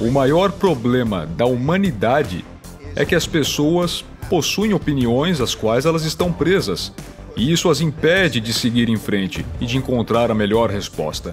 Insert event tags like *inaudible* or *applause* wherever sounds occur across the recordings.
O maior problema da humanidade é que as pessoas possuem opiniões às quais elas estão presas, e isso as impede de seguir em frente e de encontrar a melhor resposta.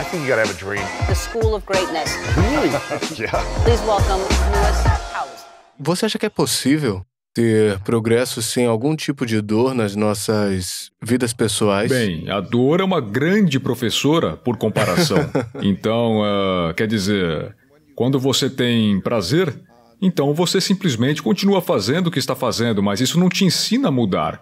I think you gotta have a dream. The school of greatness. Really? *laughs* yeah. Please welcome Lewis House. Você acha que é possível ter progresso sem algum tipo de dor nas nossas vidas pessoais? Bem, a dor é uma grande professora por comparação. *laughs* então, uh, quer dizer, quando você tem prazer, então você simplesmente continua fazendo o que está fazendo, mas isso não te ensina a mudar.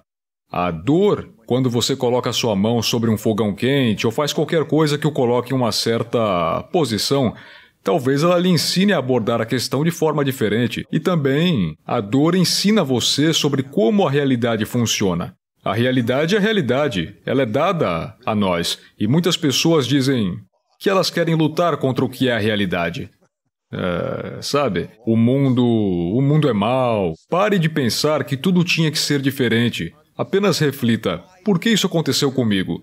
A dor, quando você coloca sua mão sobre um fogão quente ou faz qualquer coisa que o coloque em uma certa posição, talvez ela lhe ensine a abordar a questão de forma diferente. E também, a dor ensina você sobre como a realidade funciona. A realidade é a realidade, ela é dada a nós. E muitas pessoas dizem que elas querem lutar contra o que é a realidade. Ah, sabe? O mundo, o mundo é mal. Pare de pensar que tudo tinha que ser diferente. Apenas reflita: por que isso aconteceu comigo?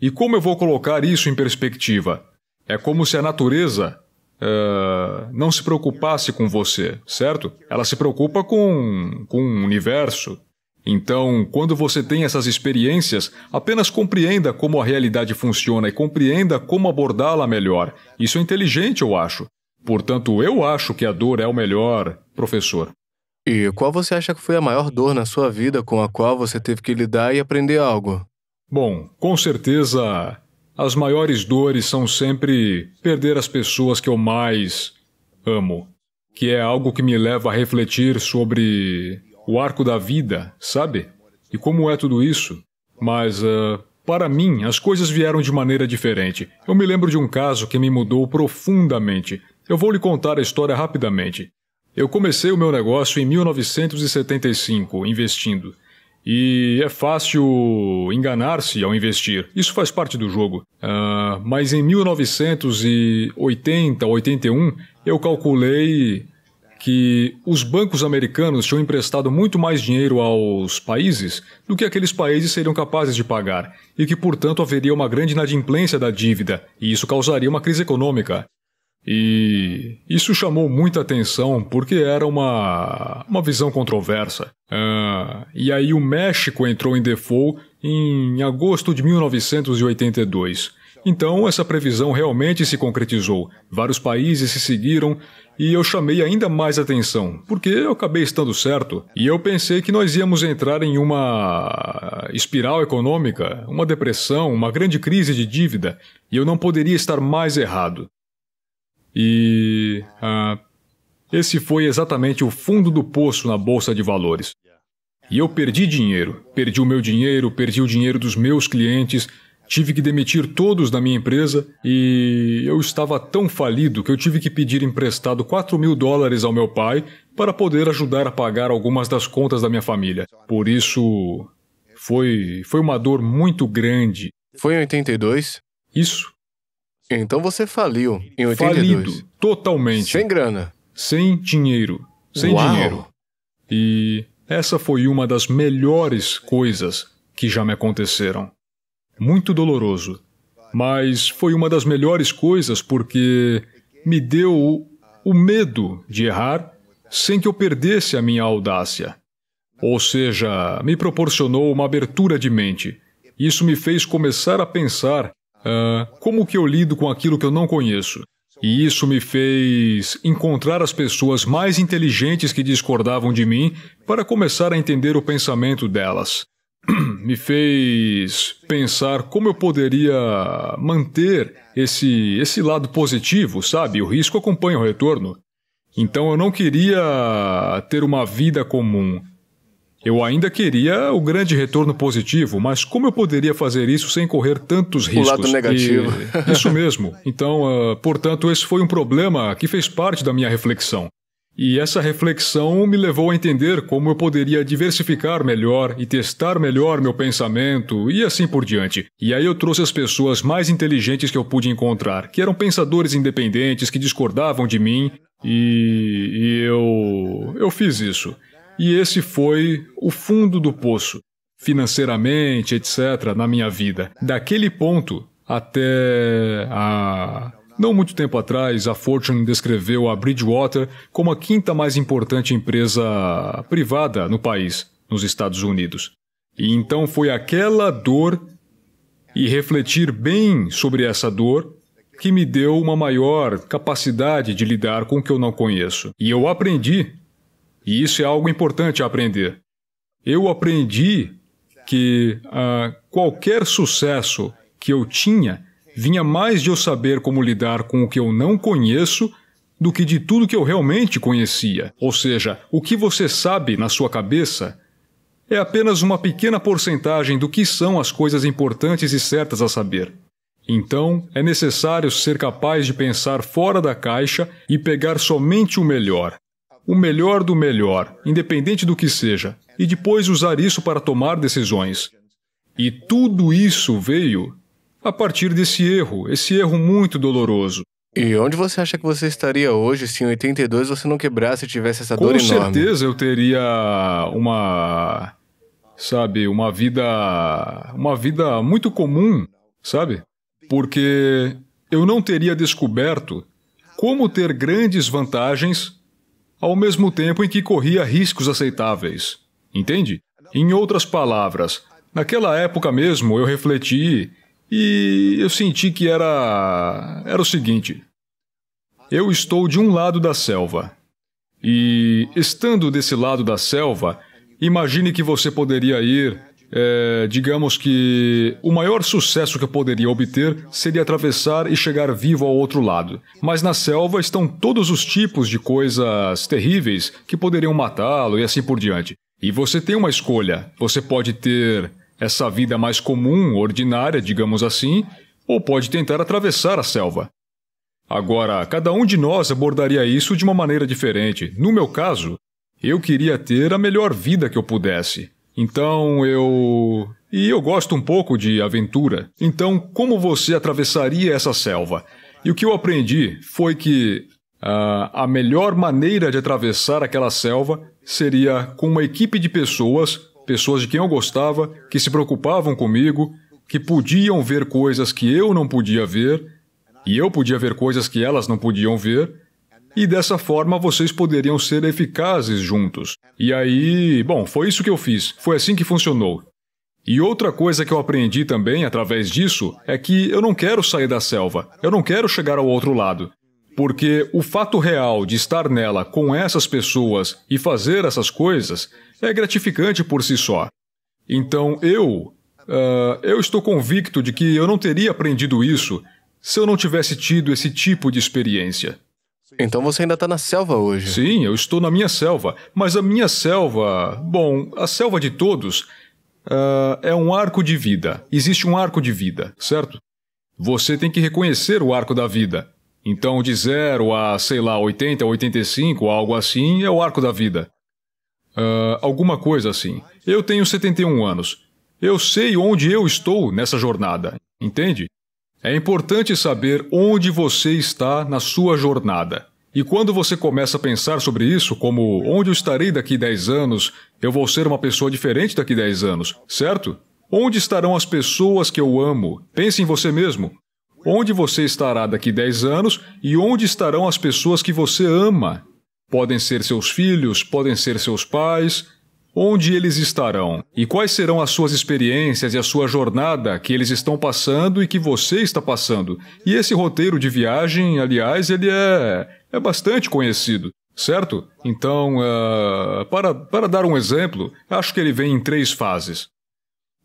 E como eu vou colocar isso em perspectiva? É como se a natureza ah, não se preocupasse com você, certo? Ela se preocupa com, com o universo. Então, quando você tem essas experiências, apenas compreenda como a realidade funciona e compreenda como abordá-la melhor. Isso é inteligente, eu acho. Portanto, eu acho que a dor é o melhor, professor. E qual você acha que foi a maior dor na sua vida com a qual você teve que lidar e aprender algo? Bom, com certeza, as maiores dores são sempre perder as pessoas que eu mais amo, que é algo que me leva a refletir sobre o arco da vida, sabe? E como é tudo isso. Mas, uh, para mim, as coisas vieram de maneira diferente. Eu me lembro de um caso que me mudou profundamente. Eu vou lhe contar a história rapidamente. Eu comecei o meu negócio em 1975, investindo. E é fácil enganar-se ao investir, isso faz parte do jogo. Uh, mas em 1980, 81, eu calculei que os bancos americanos tinham emprestado muito mais dinheiro aos países do que aqueles países seriam capazes de pagar, e que, portanto, haveria uma grande inadimplência da dívida, e isso causaria uma crise econômica. E isso chamou muita atenção porque era uma, uma visão controversa. Ah, e aí o México entrou em default em agosto de 1982. Então essa previsão realmente se concretizou. Vários países se seguiram e eu chamei ainda mais atenção, porque eu acabei estando certo. E eu pensei que nós íamos entrar em uma espiral econômica, uma depressão, uma grande crise de dívida, e eu não poderia estar mais errado. E ah, esse foi exatamente o fundo do poço na bolsa de valores. E eu perdi dinheiro, perdi o meu dinheiro, perdi o dinheiro dos meus clientes, tive que demitir todos da minha empresa e eu estava tão falido que eu tive que pedir emprestado 4 mil dólares ao meu pai para poder ajudar a pagar algumas das contas da minha família. Por isso, foi, foi uma dor muito grande. Foi em 82? Isso. Então você faliu em 82. Falido, totalmente. Sem grana. Sem dinheiro. Sem Uau. dinheiro. E essa foi uma das melhores coisas que já me aconteceram. Muito doloroso. Mas foi uma das melhores coisas porque me deu o medo de errar sem que eu perdesse a minha audácia. Ou seja, me proporcionou uma abertura de mente. Isso me fez começar a pensar uh, como que eu lido com aquilo que eu não conheço? E isso me fez encontrar as pessoas mais inteligentes que discordavam de mim para começar a entender o pensamento delas. *clears throat* me fez pensar como eu poderia manter esse, esse lado positivo, sabe? O risco acompanha o retorno. Então eu não queria ter uma vida comum. Eu ainda queria o grande retorno positivo, mas como eu poderia fazer isso sem correr tantos riscos? O lado negativo. E... *laughs* isso mesmo. Então, uh, portanto, esse foi um problema que fez parte da minha reflexão. E essa reflexão me levou a entender como eu poderia diversificar melhor e testar melhor meu pensamento e assim por diante. E aí eu trouxe as pessoas mais inteligentes que eu pude encontrar, que eram pensadores independentes que discordavam de mim, e, e eu. eu fiz isso. E esse foi o fundo do poço, financeiramente, etc., na minha vida. Daquele ponto até a. Não muito tempo atrás, a Fortune descreveu a Bridgewater como a quinta mais importante empresa privada no país, nos Estados Unidos. E então foi aquela dor e refletir bem sobre essa dor que me deu uma maior capacidade de lidar com o que eu não conheço. E eu aprendi e isso é algo importante a aprender. Eu aprendi que ah, qualquer sucesso que eu tinha vinha mais de eu saber como lidar com o que eu não conheço do que de tudo que eu realmente conhecia. Ou seja, o que você sabe na sua cabeça é apenas uma pequena porcentagem do que são as coisas importantes e certas a saber. Então, é necessário ser capaz de pensar fora da caixa e pegar somente o melhor, o melhor do melhor, independente do que seja, e depois usar isso para tomar decisões. E tudo isso veio a partir desse erro, esse erro muito doloroso. E onde você acha que você estaria hoje se em 82 você não quebrasse e tivesse essa Com dor enorme? Com certeza eu teria uma sabe, uma vida uma vida muito comum, sabe? Porque eu não teria descoberto como ter grandes vantagens ao mesmo tempo em que corria riscos aceitáveis. Entende? Em outras palavras, naquela época mesmo eu refleti e eu senti que era. era o seguinte. Eu estou de um lado da selva. E, estando desse lado da selva, imagine que você poderia ir é, digamos que o maior sucesso que eu poderia obter seria atravessar e chegar vivo ao outro lado. Mas na selva estão todos os tipos de coisas terríveis que poderiam matá-lo e assim por diante. E você tem uma escolha. Você pode ter essa vida mais comum, ordinária, digamos assim, ou pode tentar atravessar a selva. Agora, cada um de nós abordaria isso de uma maneira diferente. No meu caso, eu queria ter a melhor vida que eu pudesse. Então eu. E eu gosto um pouco de aventura. Então, como você atravessaria essa selva? E o que eu aprendi foi que uh, a melhor maneira de atravessar aquela selva seria com uma equipe de pessoas, pessoas de quem eu gostava, que se preocupavam comigo, que podiam ver coisas que eu não podia ver, e eu podia ver coisas que elas não podiam ver, e dessa forma vocês poderiam ser eficazes juntos. E aí, bom, foi isso que eu fiz, foi assim que funcionou. E outra coisa que eu aprendi também através disso é que eu não quero sair da selva, eu não quero chegar ao outro lado. Porque o fato real de estar nela com essas pessoas e fazer essas coisas é gratificante por si só. Então eu. Uh, eu estou convicto de que eu não teria aprendido isso se eu não tivesse tido esse tipo de experiência. Então né? você ainda está na selva hoje. Sim, eu estou na minha selva. Mas a minha selva. Bom, a selva de todos uh, é um arco de vida. Existe um arco de vida, certo? Você tem que reconhecer o arco da vida. Então, de 0 a, sei lá, 80, 85, algo assim, é o arco da vida. Uh, alguma coisa assim. Eu tenho 71 anos. Eu sei onde eu estou nessa jornada, entende? É importante saber onde você está na sua jornada. E quando você começa a pensar sobre isso, como onde eu estarei daqui 10 anos, eu vou ser uma pessoa diferente daqui 10 anos, certo? Onde estarão as pessoas que eu amo? Pense em você mesmo. Onde você estará daqui 10 anos e onde estarão as pessoas que você ama? Podem ser seus filhos, podem ser seus pais, onde eles estarão e quais serão as suas experiências e a sua jornada que eles estão passando e que você está passando. E esse roteiro de viagem, aliás, ele é, é bastante conhecido. Certo? Então, uh, para, para dar um exemplo, acho que ele vem em três fases.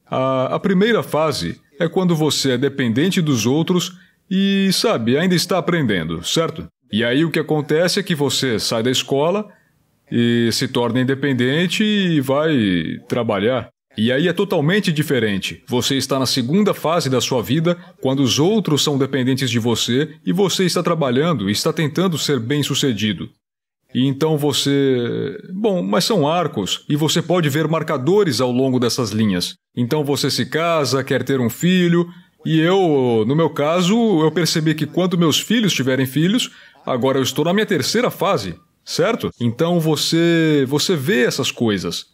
A, a primeira fase é quando você é dependente dos outros e, sabe, ainda está aprendendo, certo? E aí o que acontece é que você sai da escola e se torna independente e vai trabalhar. E aí é totalmente diferente. Você está na segunda fase da sua vida, quando os outros são dependentes de você e você está trabalhando, está tentando ser bem-sucedido. E então você. Bom, mas são arcos, e você pode ver marcadores ao longo dessas linhas. Então você se casa, quer ter um filho, e eu, no meu caso, eu percebi que quando meus filhos tiverem filhos, agora eu estou na minha terceira fase certo? Então você você vê essas coisas.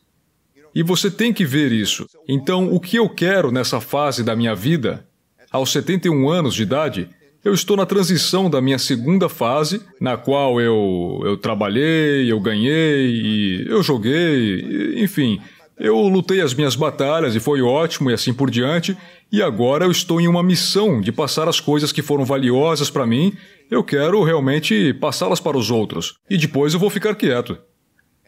E você tem que ver isso. Então, o que eu quero nessa fase da minha vida, aos 71 anos de idade, eu estou na transição da minha segunda fase, na qual eu, eu trabalhei, eu ganhei, eu joguei, enfim, eu lutei as minhas batalhas e foi ótimo e assim por diante, e agora eu estou em uma missão de passar as coisas que foram valiosas para mim, eu quero realmente passá-las para os outros, e depois eu vou ficar quieto.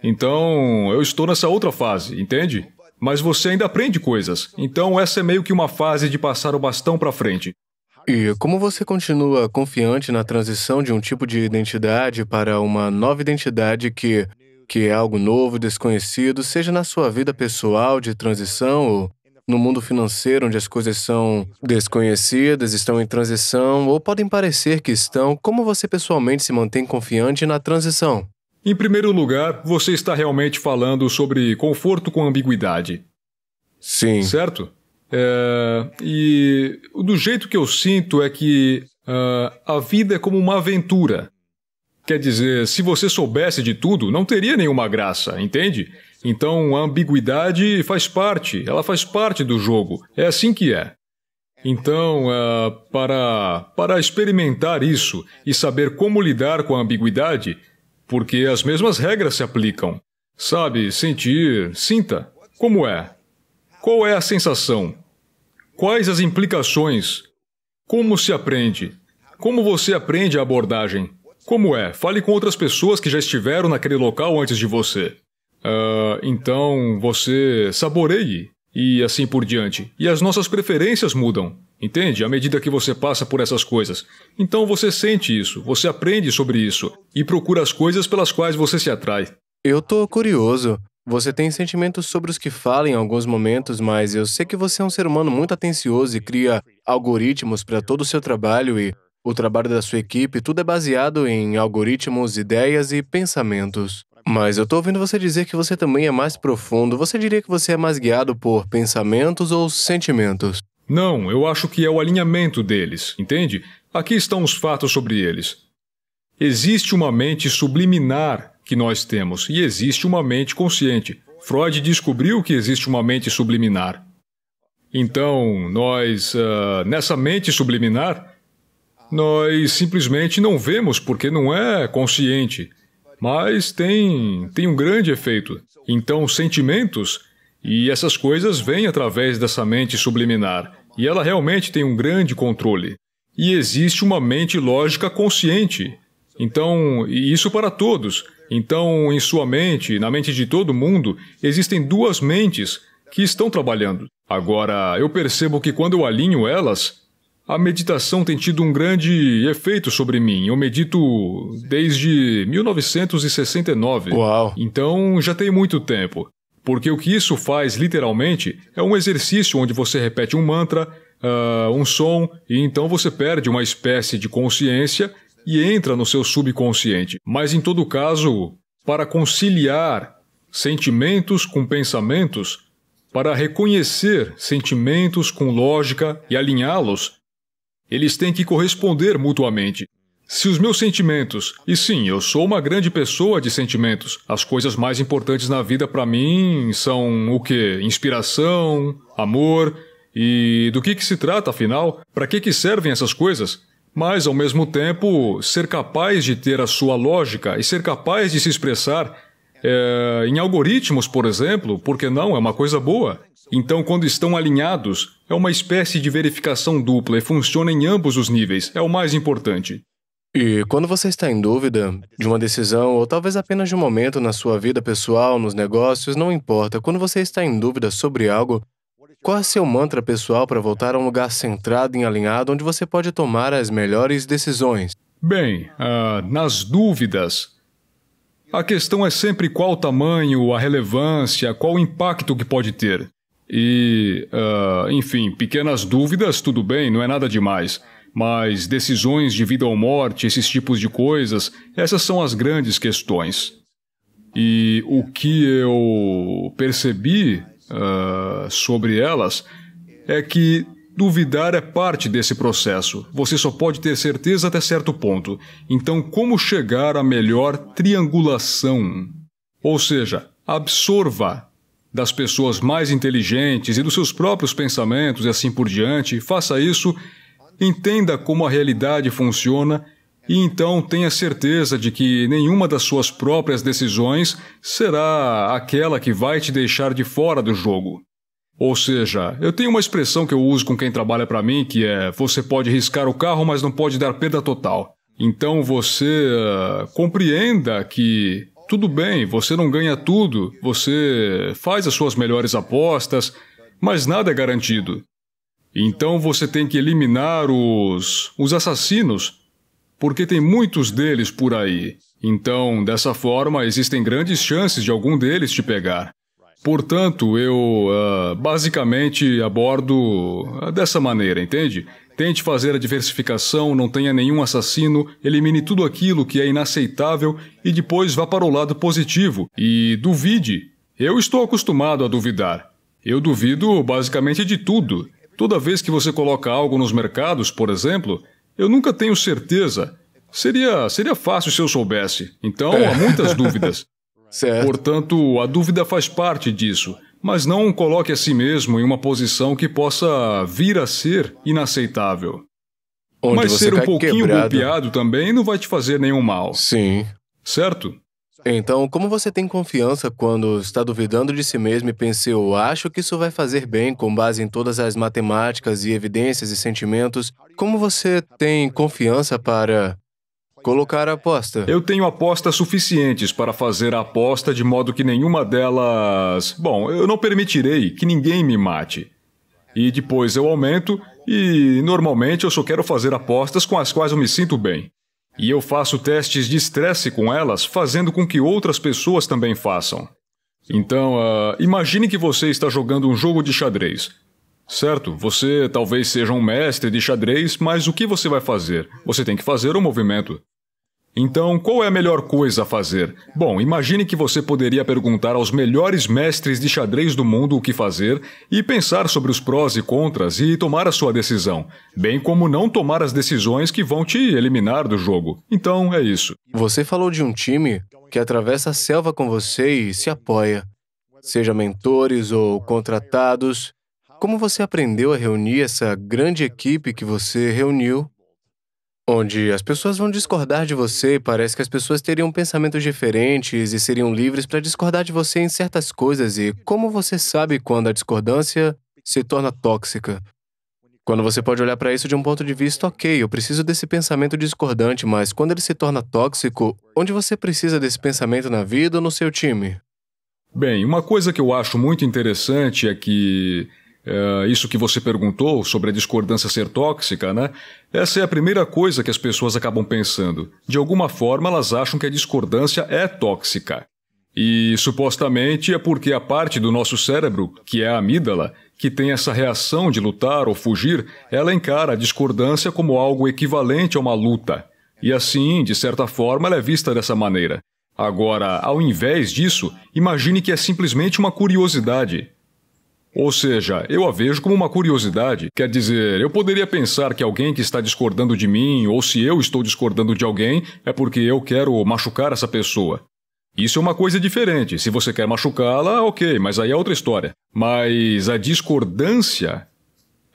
Então, eu estou nessa outra fase, entende? Mas você ainda aprende coisas, então essa é meio que uma fase de passar o bastão para frente. E como você continua confiante na transição de um tipo de identidade para uma nova identidade que que é algo novo, desconhecido, seja na sua vida pessoal de transição ou no mundo financeiro, onde as coisas são desconhecidas, estão em transição ou podem parecer que estão, como você pessoalmente se mantém confiante na transição? Em primeiro lugar, você está realmente falando sobre conforto com ambiguidade. Sim. Certo? É, e do jeito que eu sinto é que uh, a vida é como uma aventura. Quer dizer, se você soubesse de tudo, não teria nenhuma graça, entende? Então a ambiguidade faz parte, ela faz parte do jogo. É assim que é. Então, uh, para, para experimentar isso e saber como lidar com a ambiguidade, porque as mesmas regras se aplicam. Sabe, sentir, sinta. Como é? Qual é a sensação? Quais as implicações? Como se aprende? Como você aprende a abordagem? Como é? Fale com outras pessoas que já estiveram naquele local antes de você. Uh, então você saboreie e assim por diante. E as nossas preferências mudam, entende? À medida que você passa por essas coisas. Então você sente isso, você aprende sobre isso e procura as coisas pelas quais você se atrai. Eu tô curioso. Você tem sentimentos sobre os que fala em alguns momentos, mas eu sei que você é um ser humano muito atencioso e cria algoritmos para todo o seu trabalho e o trabalho da sua equipe, tudo é baseado em algoritmos, ideias e pensamentos. Mas eu estou ouvindo você dizer que você também é mais profundo. Você diria que você é mais guiado por pensamentos ou sentimentos? Não, eu acho que é o alinhamento deles, entende? Aqui estão os fatos sobre eles. Existe uma mente subliminar que nós temos e existe uma mente consciente. Freud descobriu que existe uma mente subliminar. Então, nós, uh, nessa mente subliminar, nós simplesmente não vemos porque não é consciente, mas tem, tem um grande efeito. Então, sentimentos e essas coisas vêm através dessa mente subliminar, e ela realmente tem um grande controle. E existe uma mente lógica consciente. Então, e isso para todos. Então, em sua mente, na mente de todo mundo, existem duas mentes que estão trabalhando. Agora, eu percebo que quando eu alinho elas, a meditação tem tido um grande efeito sobre mim. Eu medito desde 1969. Uau! Então já tem muito tempo. Porque o que isso faz, literalmente, é um exercício onde você repete um mantra, uh, um som, e então você perde uma espécie de consciência e entra no seu subconsciente. Mas em todo caso, para conciliar sentimentos com pensamentos, para reconhecer sentimentos com lógica e alinhá-los, eles têm que corresponder mutuamente. Se os meus sentimentos, e sim, eu sou uma grande pessoa de sentimentos, as coisas mais importantes na vida para mim são o quê? Inspiração, amor, e do que, que se trata afinal? Para que, que servem essas coisas? Mas, ao mesmo tempo, ser capaz de ter a sua lógica e ser capaz de se expressar é, em algoritmos, por exemplo, porque não é uma coisa boa. Então, quando estão alinhados, é uma espécie de verificação dupla e funciona em ambos os níveis, é o mais importante. E quando você está em dúvida de uma decisão ou talvez apenas de um momento na sua vida pessoal, nos negócios, não importa, quando você está em dúvida sobre algo, qual é seu mantra pessoal para voltar a um lugar centrado e alinhado onde você pode tomar as melhores decisões? Bem, uh, nas dúvidas, a questão é sempre qual o tamanho, a relevância, qual o impacto que pode ter. E, uh, enfim, pequenas dúvidas, tudo bem, não é nada demais. Mas decisões de vida ou morte, esses tipos de coisas, essas são as grandes questões. E o que eu percebi uh, sobre elas é que Duvidar é parte desse processo. Você só pode ter certeza até certo ponto. Então, como chegar à melhor triangulação? Ou seja, absorva das pessoas mais inteligentes e dos seus próprios pensamentos e assim por diante, faça isso, entenda como a realidade funciona e então tenha certeza de que nenhuma das suas próprias decisões será aquela que vai te deixar de fora do jogo. Ou seja, eu tenho uma expressão que eu uso com quem trabalha para mim que é: você pode riscar o carro, mas não pode dar perda total. Então você uh, compreenda que tudo bem, você não ganha tudo, você faz as suas melhores apostas, mas nada é garantido. Então você tem que eliminar os, os assassinos, porque tem muitos deles por aí. Então, dessa forma, existem grandes chances de algum deles te pegar. Portanto, eu uh, basicamente abordo ah, dessa maneira, entende? Tente fazer a diversificação, não tenha nenhum assassino, elimine tudo aquilo que é inaceitável e depois vá para o lado positivo e duvide. Eu estou acostumado a duvidar. Eu duvido basicamente de tudo. Toda vez que você coloca algo nos mercados, por exemplo, eu nunca tenho certeza. Seria, seria fácil se eu soubesse. Então, há é. muitas dúvidas. *laughs* Certo. Portanto, a dúvida faz parte disso mas não coloque a si mesmo em uma posição que possa vir a ser inaceitável. Onde mas ser um pouquinho quebrado. golpeado também não vai te fazer nenhum mal. Sim. Certo? Então, como você tem confiança quando está duvidando de si mesmo e pensa, eu acho que isso vai fazer bem com base em todas as matemáticas e evidências e sentimentos, como você tem confiança para Colocar a aposta. Eu tenho apostas suficientes para fazer a aposta de modo que nenhuma delas. Bom, eu não permitirei que ninguém me mate. E depois eu aumento, e normalmente eu só quero fazer apostas com as quais eu me sinto bem. E eu faço testes de estresse com elas, fazendo com que outras pessoas também façam. Então, uh, imagine que você está jogando um jogo de xadrez. Certo, você talvez seja um mestre de xadrez, mas o que você vai fazer? Você tem que fazer um movimento. Então, qual é a melhor coisa a fazer? Bom, imagine que você poderia perguntar aos melhores mestres de xadrez do mundo o que fazer e pensar sobre os prós e contras e tomar a sua decisão, bem como não tomar as decisões que vão te eliminar do jogo. Então, é isso. Você falou de um time que atravessa a selva com você e se apoia, seja mentores ou contratados. Como você aprendeu a reunir essa grande equipe que você reuniu onde as pessoas vão discordar de você, parece que as pessoas teriam pensamentos diferentes e seriam livres para discordar de você em certas coisas e como você sabe quando a discordância se torna tóxica? Quando você pode olhar para isso de um ponto de vista, ok, eu preciso desse pensamento discordante, mas quando ele se torna tóxico, onde você precisa desse pensamento na vida ou no seu time? Bem, uma coisa que eu acho muito interessante é que é, isso que você perguntou sobre a discordância ser tóxica, né? Essa é a primeira coisa que as pessoas acabam pensando. De alguma forma, elas acham que a discordância é tóxica. E supostamente é porque a parte do nosso cérebro, que é a amígdala, que tem essa reação de lutar ou fugir, ela encara a discordância como algo equivalente a uma luta. E assim, de certa forma, ela é vista dessa maneira. Agora, ao invés disso, imagine que é simplesmente uma curiosidade, ou seja, eu a vejo como uma curiosidade. Quer dizer, eu poderia pensar que alguém que está discordando de mim, ou se eu estou discordando de alguém, é porque eu quero machucar essa pessoa. Isso é uma coisa diferente. Se você quer machucá-la, ok, mas aí é outra história. Mas a discordância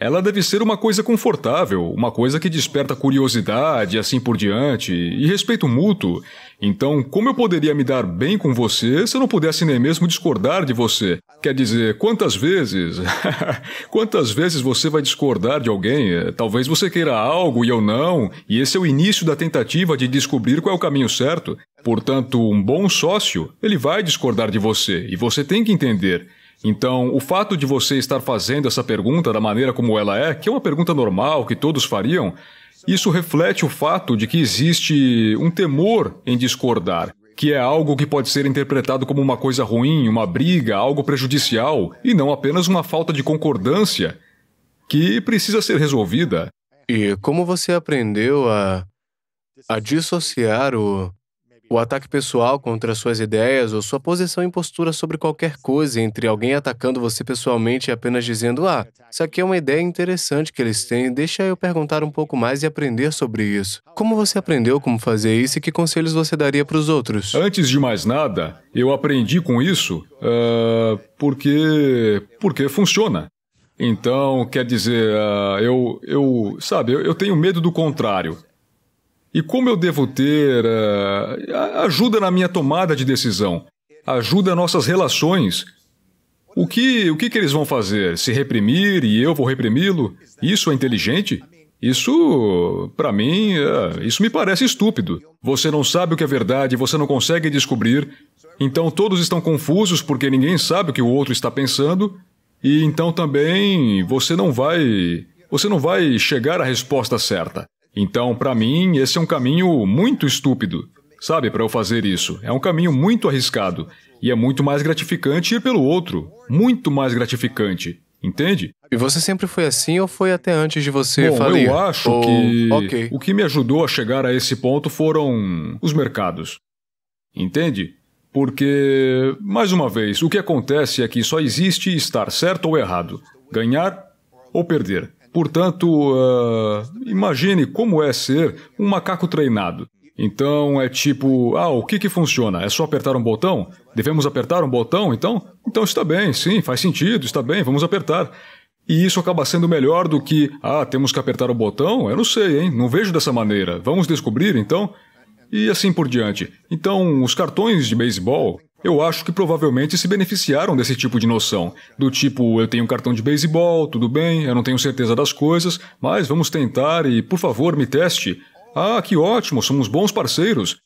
ela deve ser uma coisa confortável, uma coisa que desperta curiosidade e assim por diante, e respeito mútuo. Então, como eu poderia me dar bem com você se eu não pudesse nem mesmo discordar de você? Quer dizer, quantas vezes? *laughs* quantas vezes você vai discordar de alguém? Talvez você queira algo e eu não, e esse é o início da tentativa de descobrir qual é o caminho certo. Portanto, um bom sócio, ele vai discordar de você, e você tem que entender. Então, o fato de você estar fazendo essa pergunta da maneira como ela é, que é uma pergunta normal que todos fariam, isso reflete o fato de que existe um temor em discordar, que é algo que pode ser interpretado como uma coisa ruim, uma briga, algo prejudicial, e não apenas uma falta de concordância que precisa ser resolvida. E como você aprendeu a, a dissociar o o ataque pessoal contra suas ideias ou sua posição e postura sobre qualquer coisa, entre alguém atacando você pessoalmente e apenas dizendo: Ah, isso aqui é uma ideia interessante que eles têm, deixa eu perguntar um pouco mais e aprender sobre isso. Como você aprendeu como fazer isso e que conselhos você daria para os outros? Antes de mais nada, eu aprendi com isso uh, porque, porque funciona. Então, quer dizer, uh, eu, eu, sabe, eu, eu tenho medo do contrário. E como eu devo ter uh, ajuda na minha tomada de decisão? Ajuda nossas relações? O que, o que, que eles vão fazer? Se reprimir e eu vou reprimi-lo? Isso é inteligente? Isso, para mim, uh, isso me parece estúpido. Você não sabe o que é verdade, você não consegue descobrir. Então todos estão confusos porque ninguém sabe o que o outro está pensando. E então também você não vai, você não vai chegar à resposta certa. Então, para mim, esse é um caminho muito estúpido. Sabe, para eu fazer isso. É um caminho muito arriscado. E é muito mais gratificante ir pelo outro. Muito mais gratificante. Entende? E você sempre foi assim ou foi até antes de você Bom, falir? eu acho ou... que okay. o que me ajudou a chegar a esse ponto foram os mercados. Entende? Porque, mais uma vez, o que acontece é que só existe estar certo ou errado, ganhar ou perder. Portanto, uh, imagine como é ser um macaco treinado. Então é tipo, ah, o que que funciona? É só apertar um botão? Devemos apertar um botão, então? Então está bem, sim, faz sentido, está bem, vamos apertar. E isso acaba sendo melhor do que, ah, temos que apertar o botão? Eu não sei, hein? Não vejo dessa maneira. Vamos descobrir, então? E assim por diante. Então, os cartões de beisebol eu acho que provavelmente se beneficiaram desse tipo de noção, do tipo eu tenho um cartão de beisebol, tudo bem, eu não tenho certeza das coisas, mas vamos tentar e por favor me teste. Ah, que ótimo, somos bons parceiros.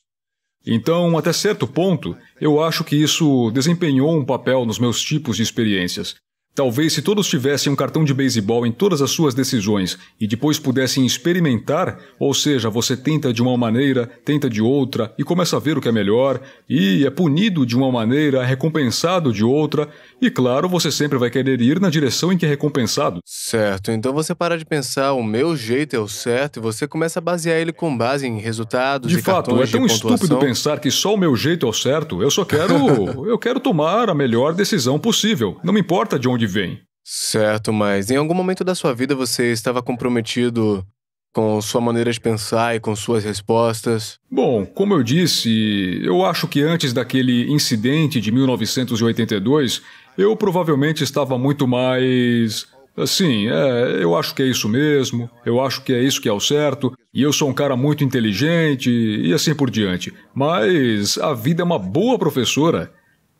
Então, até certo ponto, eu acho que isso desempenhou um papel nos meus tipos de experiências. Talvez se todos tivessem um cartão de beisebol em todas as suas decisões e depois pudessem experimentar, ou seja, você tenta de uma maneira, tenta de outra e começa a ver o que é melhor, e é punido de uma maneira, é recompensado de outra, e claro, você sempre vai querer ir na direção em que é recompensado. Certo, então você para de pensar o meu jeito é o certo e você começa a basear ele com base em resultados de e fato, cartões é tão estúpido pensar que só o meu jeito é o certo, eu só quero *laughs* eu quero tomar a melhor decisão possível, não me importa de onde onde vem. Certo, mas em algum momento da sua vida você estava comprometido com sua maneira de pensar e com suas respostas? Bom, como eu disse, eu acho que antes daquele incidente de 1982, eu provavelmente estava muito mais. Assim, é, eu acho que é isso mesmo, eu acho que é isso que é o certo, e eu sou um cara muito inteligente e assim por diante. Mas a vida é uma boa professora.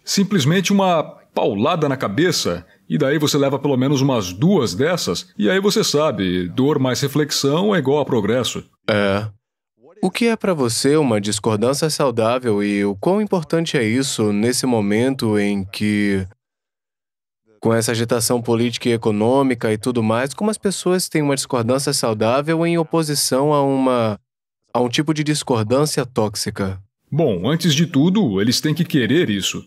Simplesmente uma paulada na cabeça e daí você leva pelo menos umas duas dessas, e aí você sabe, dor mais reflexão é igual a progresso. É. O que é para você uma discordância saudável e o quão importante é isso nesse momento em que, com essa agitação política e econômica e tudo mais, como as pessoas têm uma discordância saudável em oposição a uma a um tipo de discordância tóxica? Bom, antes de tudo, eles têm que querer isso.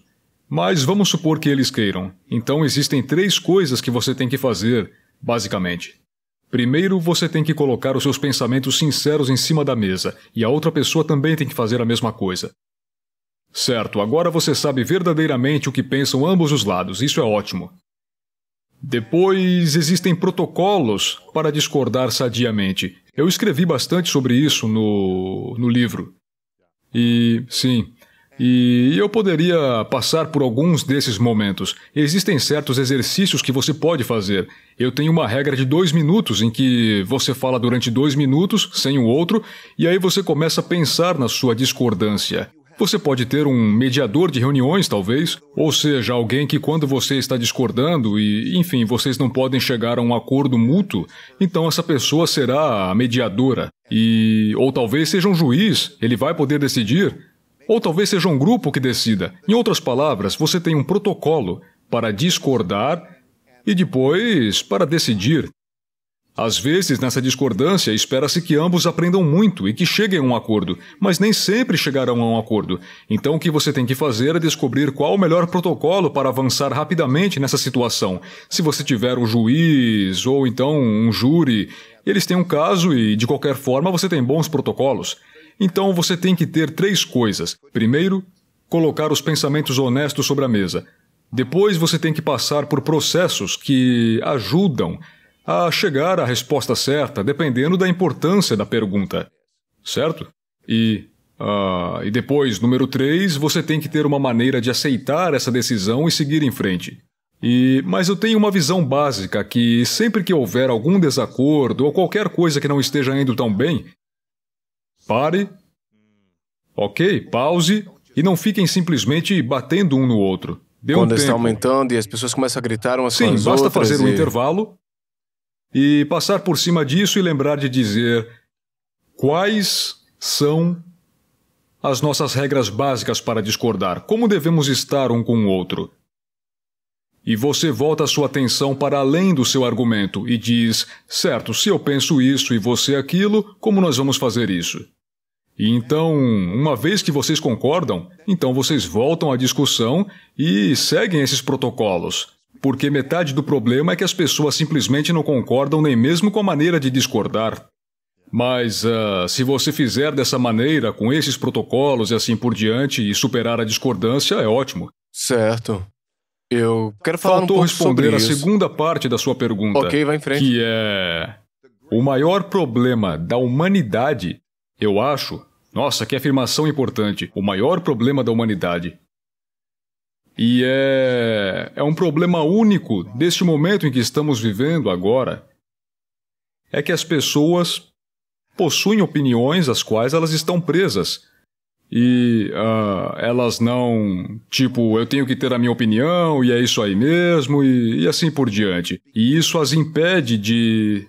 Mas vamos supor que eles queiram. Então existem três coisas que você tem que fazer, basicamente. Primeiro, você tem que colocar os seus pensamentos sinceros em cima da mesa, e a outra pessoa também tem que fazer a mesma coisa. Certo, agora você sabe verdadeiramente o que pensam ambos os lados, isso é ótimo. Depois, existem protocolos para discordar sadiamente. Eu escrevi bastante sobre isso no, no livro. E, sim, e eu poderia passar por alguns desses momentos. Existem certos exercícios que você pode fazer. Eu tenho uma regra de dois minutos em que você fala durante dois minutos, sem o outro, e aí você começa a pensar na sua discordância. Você pode ter um mediador de reuniões, talvez, ou seja, alguém que quando você está discordando e, enfim, vocês não podem chegar a um acordo mútuo, então essa pessoa será a mediadora. E ou talvez seja um juiz, ele vai poder decidir, ou talvez seja um grupo que decida. Em outras palavras, você tem um protocolo para discordar e depois para decidir. Às vezes, nessa discordância, espera-se que ambos aprendam muito e que cheguem a um acordo, mas nem sempre chegarão a um acordo. Então, o que você tem que fazer é descobrir qual o melhor protocolo para avançar rapidamente nessa situação. Se você tiver um juiz ou então um júri, eles têm um caso e, de qualquer forma, você tem bons protocolos. Então você tem que ter três coisas. Primeiro, colocar os pensamentos honestos sobre a mesa. Depois você tem que passar por processos que ajudam a chegar à resposta certa, dependendo da importância da pergunta. Certo? E ah, e depois, número três, você tem que ter uma maneira de aceitar essa decisão e seguir em frente. E, mas eu tenho uma visão básica que sempre que houver algum desacordo ou qualquer coisa que não esteja indo tão bem, Pare. Ok, pause. E não fiquem simplesmente batendo um no outro. Dê Quando um está aumentando e as pessoas começam a gritar umas Sim, com as basta outras fazer e... um intervalo e passar por cima disso e lembrar de dizer quais são as nossas regras básicas para discordar, como devemos estar um com o outro. E você volta a sua atenção para além do seu argumento e diz: certo, se eu penso isso e você aquilo, como nós vamos fazer isso? E então, uma vez que vocês concordam, então vocês voltam à discussão e seguem esses protocolos. Porque metade do problema é que as pessoas simplesmente não concordam nem mesmo com a maneira de discordar. Mas uh, se você fizer dessa maneira, com esses protocolos e assim por diante, e superar a discordância, é ótimo. Certo. Eu quero falar Faltou um pouco responder a isso. segunda parte da sua pergunta. Ok, vai em frente. Que é. O maior problema da humanidade, eu acho, nossa, que afirmação importante. O maior problema da humanidade. E é. é um problema único deste momento em que estamos vivendo agora. É que as pessoas possuem opiniões às quais elas estão presas. E uh, elas não. Tipo, eu tenho que ter a minha opinião e é isso aí mesmo e, e assim por diante. E isso as impede de.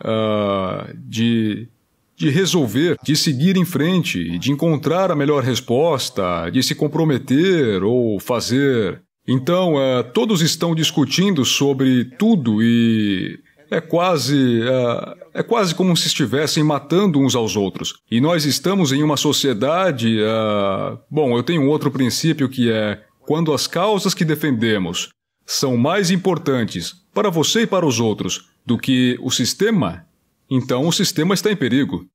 Uh, de de resolver, de seguir em frente, de encontrar a melhor resposta, de se comprometer ou fazer. Então, é, todos estão discutindo sobre tudo e é quase. É, é, quase como se estivessem matando uns aos outros. E nós estamos em uma sociedade. É, bom, eu tenho um outro princípio que é: quando as causas que defendemos são mais importantes para você e para os outros do que o sistema, então o sistema está em perigo.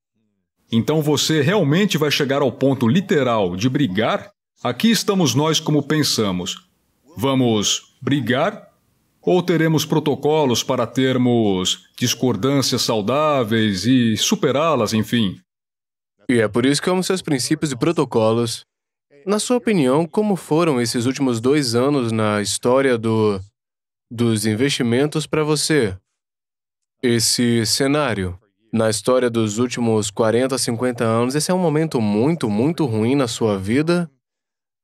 Então você realmente vai chegar ao ponto literal de brigar? Aqui estamos nós como pensamos. Vamos brigar? Ou teremos protocolos para termos discordâncias saudáveis e superá-las, enfim? E é por isso que amo seus princípios e protocolos. Na sua opinião, como foram esses últimos dois anos na história do, dos investimentos para você? esse cenário. Na história dos últimos 40, 50 anos, esse é um momento muito, muito ruim na sua vida?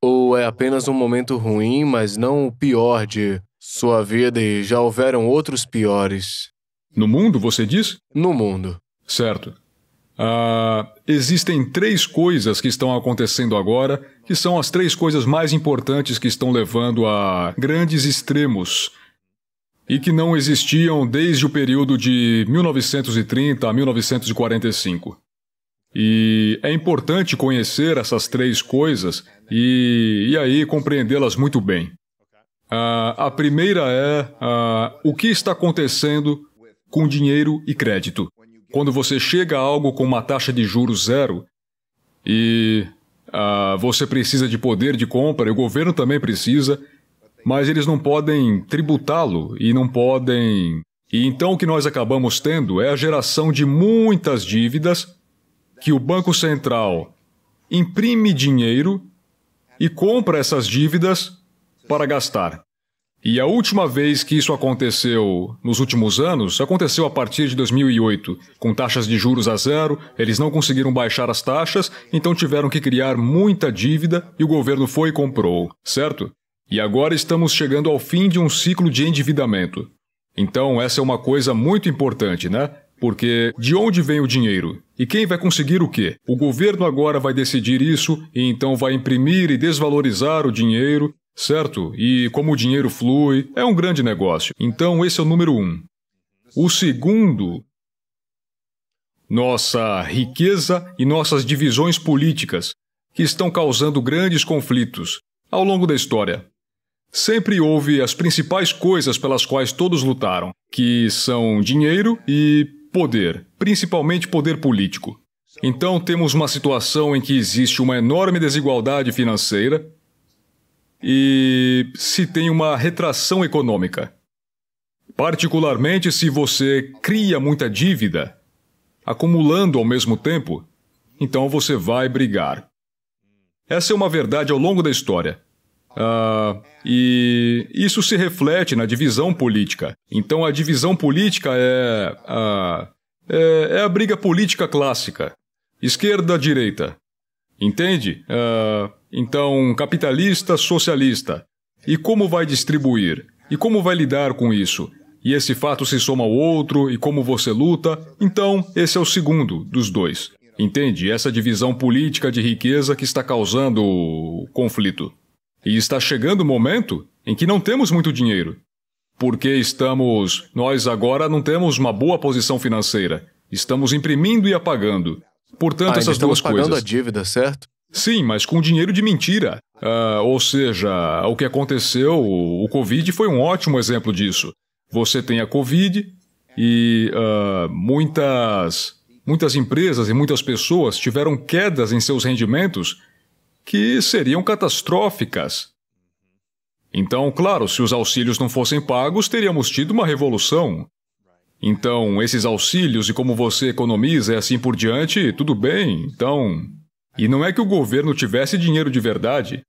Ou é apenas um momento ruim, mas não o pior de sua vida e já houveram outros piores? No mundo, você diz? No mundo. Certo. Ah, existem três coisas que estão acontecendo agora, que são as três coisas mais importantes que estão levando a grandes extremos e que não existiam desde o período de 1930 a 1945. E é importante conhecer essas três coisas e, e aí compreendê-las muito bem. Uh, a primeira é uh, o que está acontecendo com dinheiro e crédito. Quando você chega a algo com uma taxa de juros zero e uh, você precisa de poder de compra, e o governo também precisa, mas eles não podem tributá-lo e não podem. E então o que nós acabamos tendo é a geração de muitas dívidas que o Banco Central imprime dinheiro e compra essas dívidas para gastar. E a última vez que isso aconteceu nos últimos anos aconteceu a partir de 2008, com taxas de juros a zero, eles não conseguiram baixar as taxas, então tiveram que criar muita dívida e o governo foi e comprou, certo? E agora estamos chegando ao fim de um ciclo de endividamento. Então, essa é uma coisa muito importante, né? Porque de onde vem o dinheiro? E quem vai conseguir o quê? O governo agora vai decidir isso e então vai imprimir e desvalorizar o dinheiro, certo? E como o dinheiro flui, é um grande negócio. Então, esse é o número um. O segundo, nossa riqueza e nossas divisões políticas, que estão causando grandes conflitos ao longo da história. Sempre houve as principais coisas pelas quais todos lutaram, que são dinheiro e poder, principalmente poder político. Então temos uma situação em que existe uma enorme desigualdade financeira e se tem uma retração econômica. Particularmente se você cria muita dívida, acumulando ao mesmo tempo, então você vai brigar. Essa é uma verdade ao longo da história. Uh, e isso se reflete na divisão política. Então, a divisão política é a, é, é a briga política clássica: esquerda-direita. Entende? Uh, então, capitalista-socialista. E como vai distribuir? E como vai lidar com isso? E esse fato se soma ao outro, e como você luta? Então, esse é o segundo dos dois. Entende? Essa divisão política de riqueza que está causando o conflito. E está chegando o momento em que não temos muito dinheiro. Porque estamos. Nós agora não temos uma boa posição financeira. Estamos imprimindo e apagando. Portanto, ah, essas duas coisas. pagando a dívida, certo? Sim, mas com dinheiro de mentira. Ah, ou seja, o que aconteceu, o Covid foi um ótimo exemplo disso. Você tem a Covid e ah, muitas, muitas empresas e muitas pessoas tiveram quedas em seus rendimentos que seriam catastróficas. Então, claro, se os auxílios não fossem pagos, teríamos tido uma revolução. Então, esses auxílios e como você economiza e assim por diante, tudo bem, então. E não é que o governo tivesse dinheiro de verdade.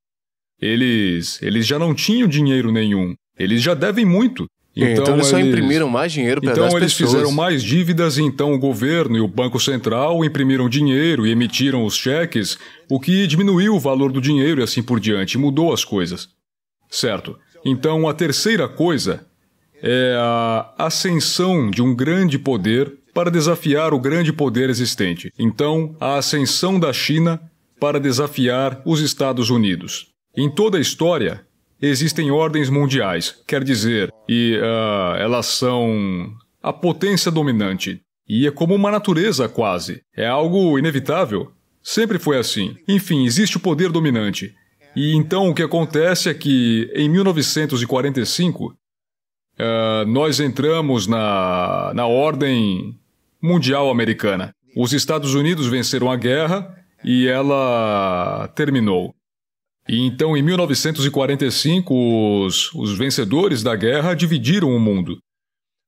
Eles. eles já não tinham dinheiro nenhum. Eles já devem muito. É, então, então eles só imprimiram mais dinheiro para Então eles pessoas. fizeram mais dívidas, então o governo e o Banco Central imprimiram dinheiro e emitiram os cheques, o que diminuiu o valor do dinheiro e assim por diante, mudou as coisas. Certo. Então a terceira coisa é a ascensão de um grande poder para desafiar o grande poder existente. Então, a ascensão da China para desafiar os Estados Unidos. Em toda a história, Existem ordens mundiais, quer dizer, e uh, elas são a potência dominante. E é como uma natureza, quase. É algo inevitável. Sempre foi assim. Enfim, existe o poder dominante. E então o que acontece é que, em 1945, uh, ah, nós entramos na, na ordem mundial americana. Os Estados Unidos venceram a guerra e ela terminou. E então, em 1945, os, os vencedores da guerra dividiram o mundo.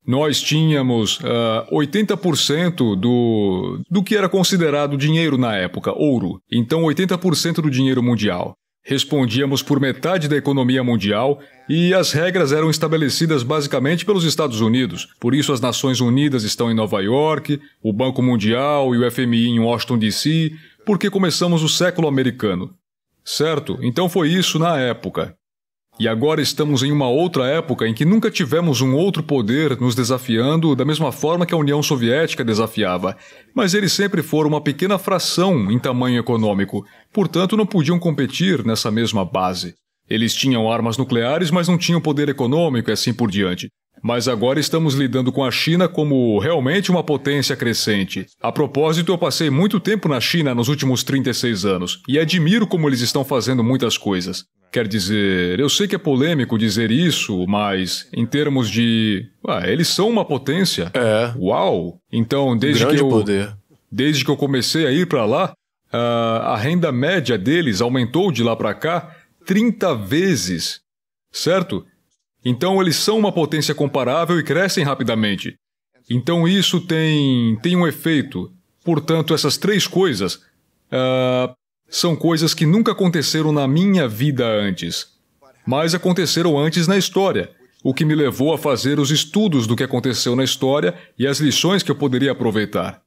Nós tínhamos uh, ah, 80% do, do que era considerado dinheiro na época, ouro. Então, 80% do dinheiro mundial. Respondíamos por metade da economia mundial e as regras eram estabelecidas basicamente pelos Estados Unidos. Por isso, as Nações Unidas estão em Nova York, o Banco Mundial e o FMI em Washington, D.C., porque começamos o século americano. Certo, então foi isso na época. E agora estamos em uma outra época em que nunca tivemos um outro poder nos desafiando da mesma forma que a União Soviética desafiava. Mas eles sempre foram uma pequena fração em tamanho econômico, portanto não podiam competir nessa mesma base. Eles tinham armas nucleares, mas não tinham poder econômico e assim por diante. Mas agora estamos lidando com a China como realmente uma potência crescente. A propósito, eu passei muito tempo na China nos últimos 36 anos e admiro como eles estão fazendo muitas coisas. Quer dizer, eu sei que é polêmico dizer isso, mas em termos de. Ah, eles são uma potência. É. Uau! Então, desde Grande que eu. Poder. Desde que eu comecei a ir para lá, a, ah, a renda média deles aumentou de lá para cá 30 vezes. Certo? Então eles são uma potência comparável e crescem rapidamente. Então isso tem, tem um efeito. Portanto, essas três coisas uh, são coisas que nunca aconteceram na minha vida antes, mas aconteceram antes na história, o que me levou a fazer os estudos do que aconteceu na história e as lições que eu poderia aproveitar.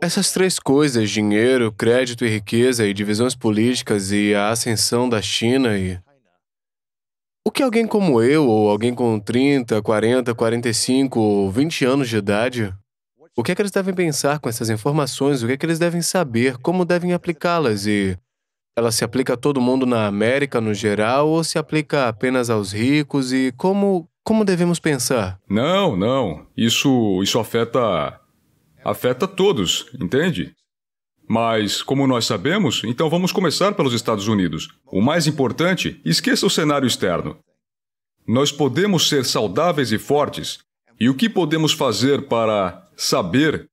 Essas três coisas, dinheiro, crédito e riqueza, e divisões políticas e a ascensão da China e o que alguém como eu, ou alguém com 30, 40, 45 ou 20 anos de idade, o que é que eles devem pensar com essas informações? O que é que eles devem saber? Como devem aplicá-las? E ela se aplica a todo mundo na América no geral ou se aplica apenas aos ricos? E como, como devemos pensar? Não, não. Isso, isso afeta afeta todos, entende? Mas, como nós sabemos, então vamos começar pelos Estados Unidos. O mais importante, esqueça o cenário externo. Nós podemos ser saudáveis e fortes. E o que podemos fazer para saber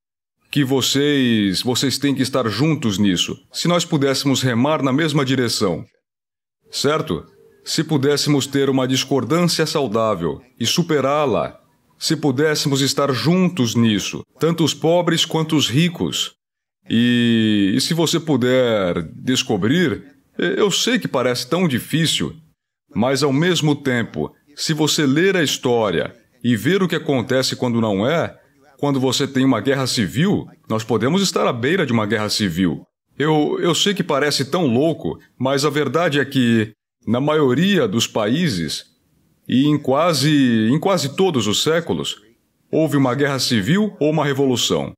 que vocês, vocês têm que estar juntos nisso? Se nós pudéssemos remar na mesma direção, certo? Se pudéssemos ter uma discordância saudável e superá-la, se pudéssemos estar juntos nisso, tanto os pobres quanto os ricos, e, e se você puder descobrir, eh, eu sei que parece tão difícil, mas ao mesmo tempo, se você ler a história e ver o que acontece quando não é, quando você tem uma guerra civil, nós podemos estar à beira de uma guerra civil. Eu, eu sei que parece tão louco, mas a verdade é que, na maioria dos países, e em quase, em quase todos os séculos, houve uma guerra civil ou uma revolução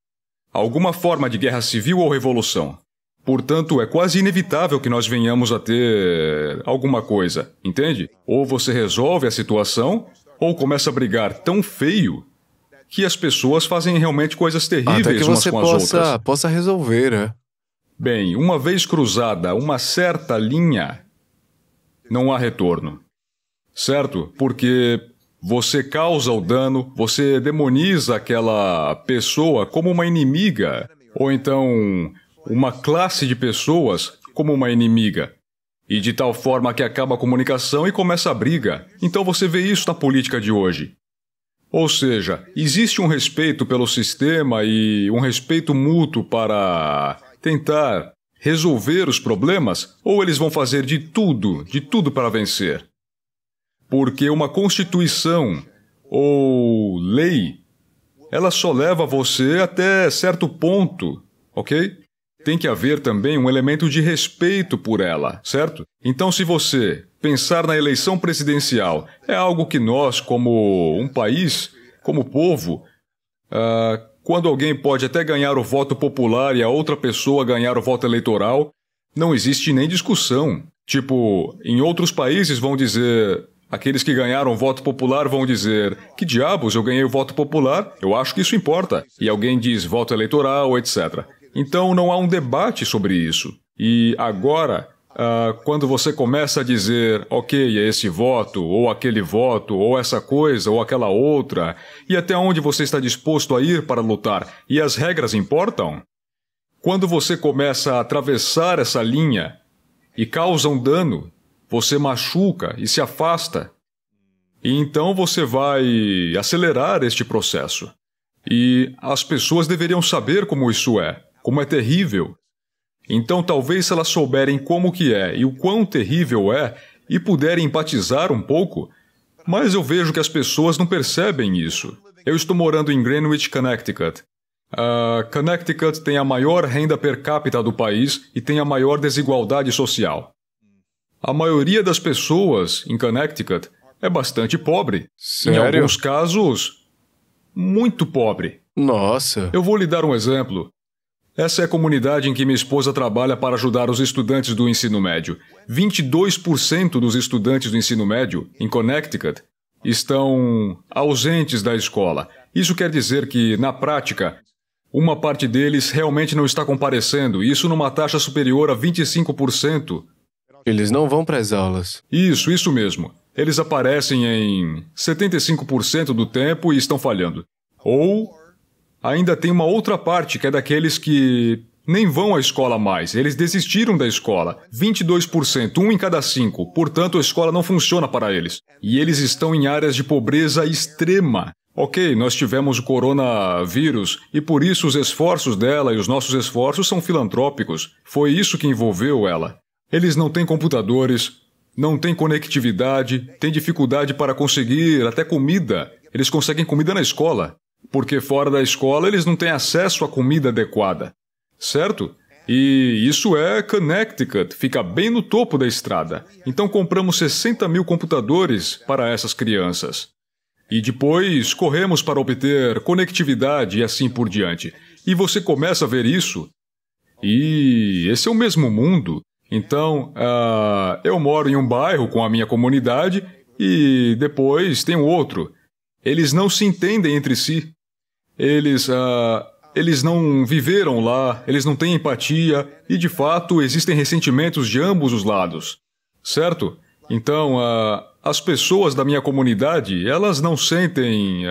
alguma forma de guerra civil ou revolução. Portanto, é quase inevitável que nós venhamos a ter alguma coisa, entende? Ou você resolve a situação, ou começa a brigar tão feio que as pessoas fazem realmente coisas terríveis que umas você com as possa, outras. possa resolver, né? Bem, uma vez cruzada uma certa linha, não há retorno. Certo? Porque você causa o dano, você demoniza aquela pessoa como uma inimiga, ou então uma classe de pessoas como uma inimiga. E de tal forma que acaba a comunicação e começa a briga. Então você vê isso na política de hoje. Ou seja, existe um respeito pelo sistema e um respeito mútuo para tentar resolver os problemas, ou eles vão fazer de tudo, de tudo para vencer. Porque uma constituição ou lei, ela só leva você até certo ponto, ok? Tem que haver também um elemento de respeito por ela, certo? Então, se você pensar na eleição presidencial é algo que nós, como um país, como povo, uh, quando alguém pode até ganhar o voto popular e a outra pessoa ganhar o voto eleitoral, não existe nem discussão. Tipo, em outros países vão dizer: Aqueles que ganharam voto popular vão dizer: Que diabos, eu ganhei o voto popular? Eu acho que isso importa. E alguém diz voto eleitoral, etc. Então não há um debate sobre isso. E agora, ah, quando você começa a dizer, ok, é esse voto, ou aquele voto, ou essa coisa, ou aquela outra, e até onde você está disposto a ir para lutar, e as regras importam? Quando você começa a atravessar essa linha e causa um dano, você machuca e se afasta. E então você vai acelerar este processo. E as pessoas deveriam saber como isso é, como é terrível. Então talvez se elas souberem como que é e o quão terrível é e puderem empatizar um pouco, mas eu vejo que as pessoas não percebem isso. Eu estou morando em Greenwich, Connecticut. Uh, Connecticut tem a maior renda per capita do país e tem a maior desigualdade social. A maioria das pessoas em Connecticut é bastante pobre. Sério? Em alguns casos, muito pobre. Nossa. Eu vou lhe dar um exemplo. Essa é a comunidade em que minha esposa trabalha para ajudar os estudantes do ensino médio. 22% dos estudantes do ensino médio, em Connecticut, estão ausentes da escola. Isso quer dizer que, na prática, uma parte deles realmente não está comparecendo, isso numa taxa superior a 25% eles não vão para as aulas. Isso, isso mesmo. Eles aparecem em 75% do tempo e estão falhando. Ou ainda tem uma outra parte que é daqueles que nem vão à escola mais, eles desistiram da escola. 22%, um em cada cinco. Portanto, a escola não funciona para eles. E eles estão em áreas de pobreza extrema. Ok, nós tivemos o coronavírus e por isso os esforços dela e os nossos esforços são filantrópicos. Foi isso que envolveu ela. Eles não têm computadores, não têm conectividade, têm dificuldade para conseguir até comida. Eles conseguem comida na escola, porque fora da escola eles não têm acesso à comida adequada. Certo? E isso é Connecticut, fica bem no topo da estrada. Então compramos 60 mil computadores para essas crianças. E depois corremos para obter conectividade e assim por diante. E você começa a ver isso. E esse é o mesmo mundo então, uh, eu moro em um bairro com a minha comunidade e depois tem outro. Eles não se entendem entre si. Eles, uh, eles não viveram lá, eles não têm empatia e, de fato, existem ressentimentos de ambos os lados. Certo? Então, uh, as pessoas da minha comunidade, elas não sentem.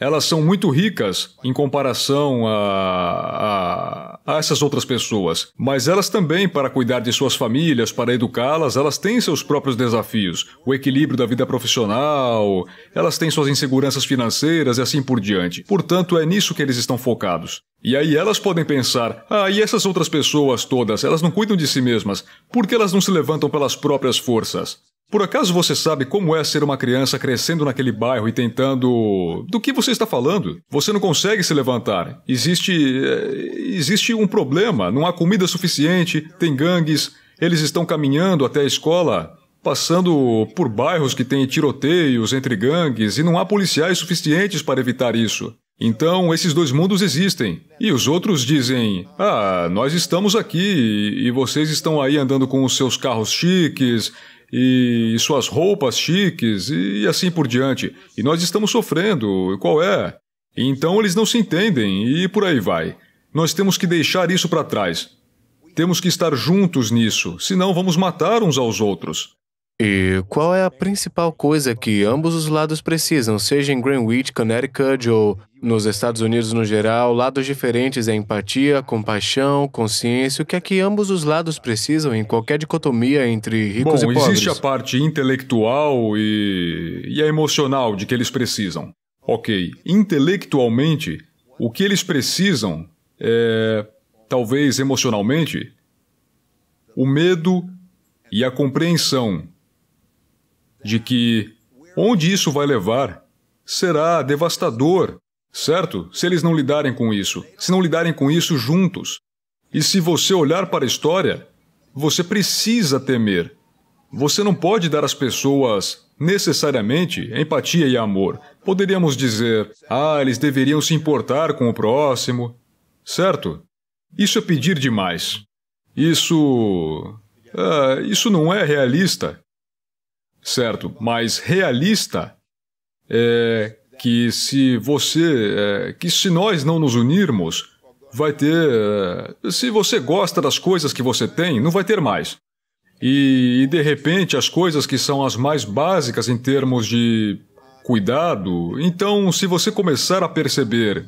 elas são muito ricas em comparação a, a a essas outras pessoas, mas elas também, para cuidar de suas famílias, para educá-las, elas têm seus próprios desafios, o equilíbrio da vida profissional, elas têm suas inseguranças financeiras e assim por diante. Portanto, é nisso que eles estão focados. E aí elas podem pensar: ah, e essas outras pessoas todas, elas não cuidam de si mesmas, por que elas não se levantam pelas próprias forças? Por acaso você sabe como é ser uma criança crescendo naquele bairro e tentando. Do que você está falando? Você não consegue se levantar. Existe. Eh, existe um problema. Não há comida suficiente, tem gangues, eles estão caminhando até a escola passando por bairros que têm tiroteios entre gangues e não há policiais suficientes para evitar isso. Então, esses dois mundos existem. E os outros dizem, ah, nós estamos aqui e vocês estão aí andando com os seus carros chiques e suas roupas chiques e assim por diante. E nós estamos sofrendo, E qual é? Então eles não se entendem e por aí vai. Nós temos que deixar isso para trás. Temos que estar juntos nisso, senão vamos matar uns aos outros. E qual é a principal coisa que ambos os lados precisam, seja em Greenwich, Connecticut ou nos Estados Unidos no geral, lados diferentes é empatia, compaixão, consciência, o que é que ambos os lados precisam em qualquer dicotomia entre ricos Bom, e pobres. Bom, existe a parte intelectual e, e a emocional de que eles precisam. Ok, intelectualmente, o que eles precisam é, talvez emocionalmente, o medo e a compreensão de que onde isso vai levar será devastador Certo? Se eles não lidarem com isso. Se não lidarem com isso juntos. E se você olhar para a história, você precisa temer. Você não pode dar às pessoas, necessariamente, empatia e amor. Poderíamos dizer, ah, eles deveriam se importar com o próximo. Certo? Isso é pedir demais. Isso. Ah, isso não é realista. Certo, mas realista é que se você, é, que se nós não nos unirmos, vai ter. É, se você gosta das coisas que você tem, não vai ter mais. E, e, de repente, as coisas que são as mais básicas em termos de cuidado, então, se você começar a perceber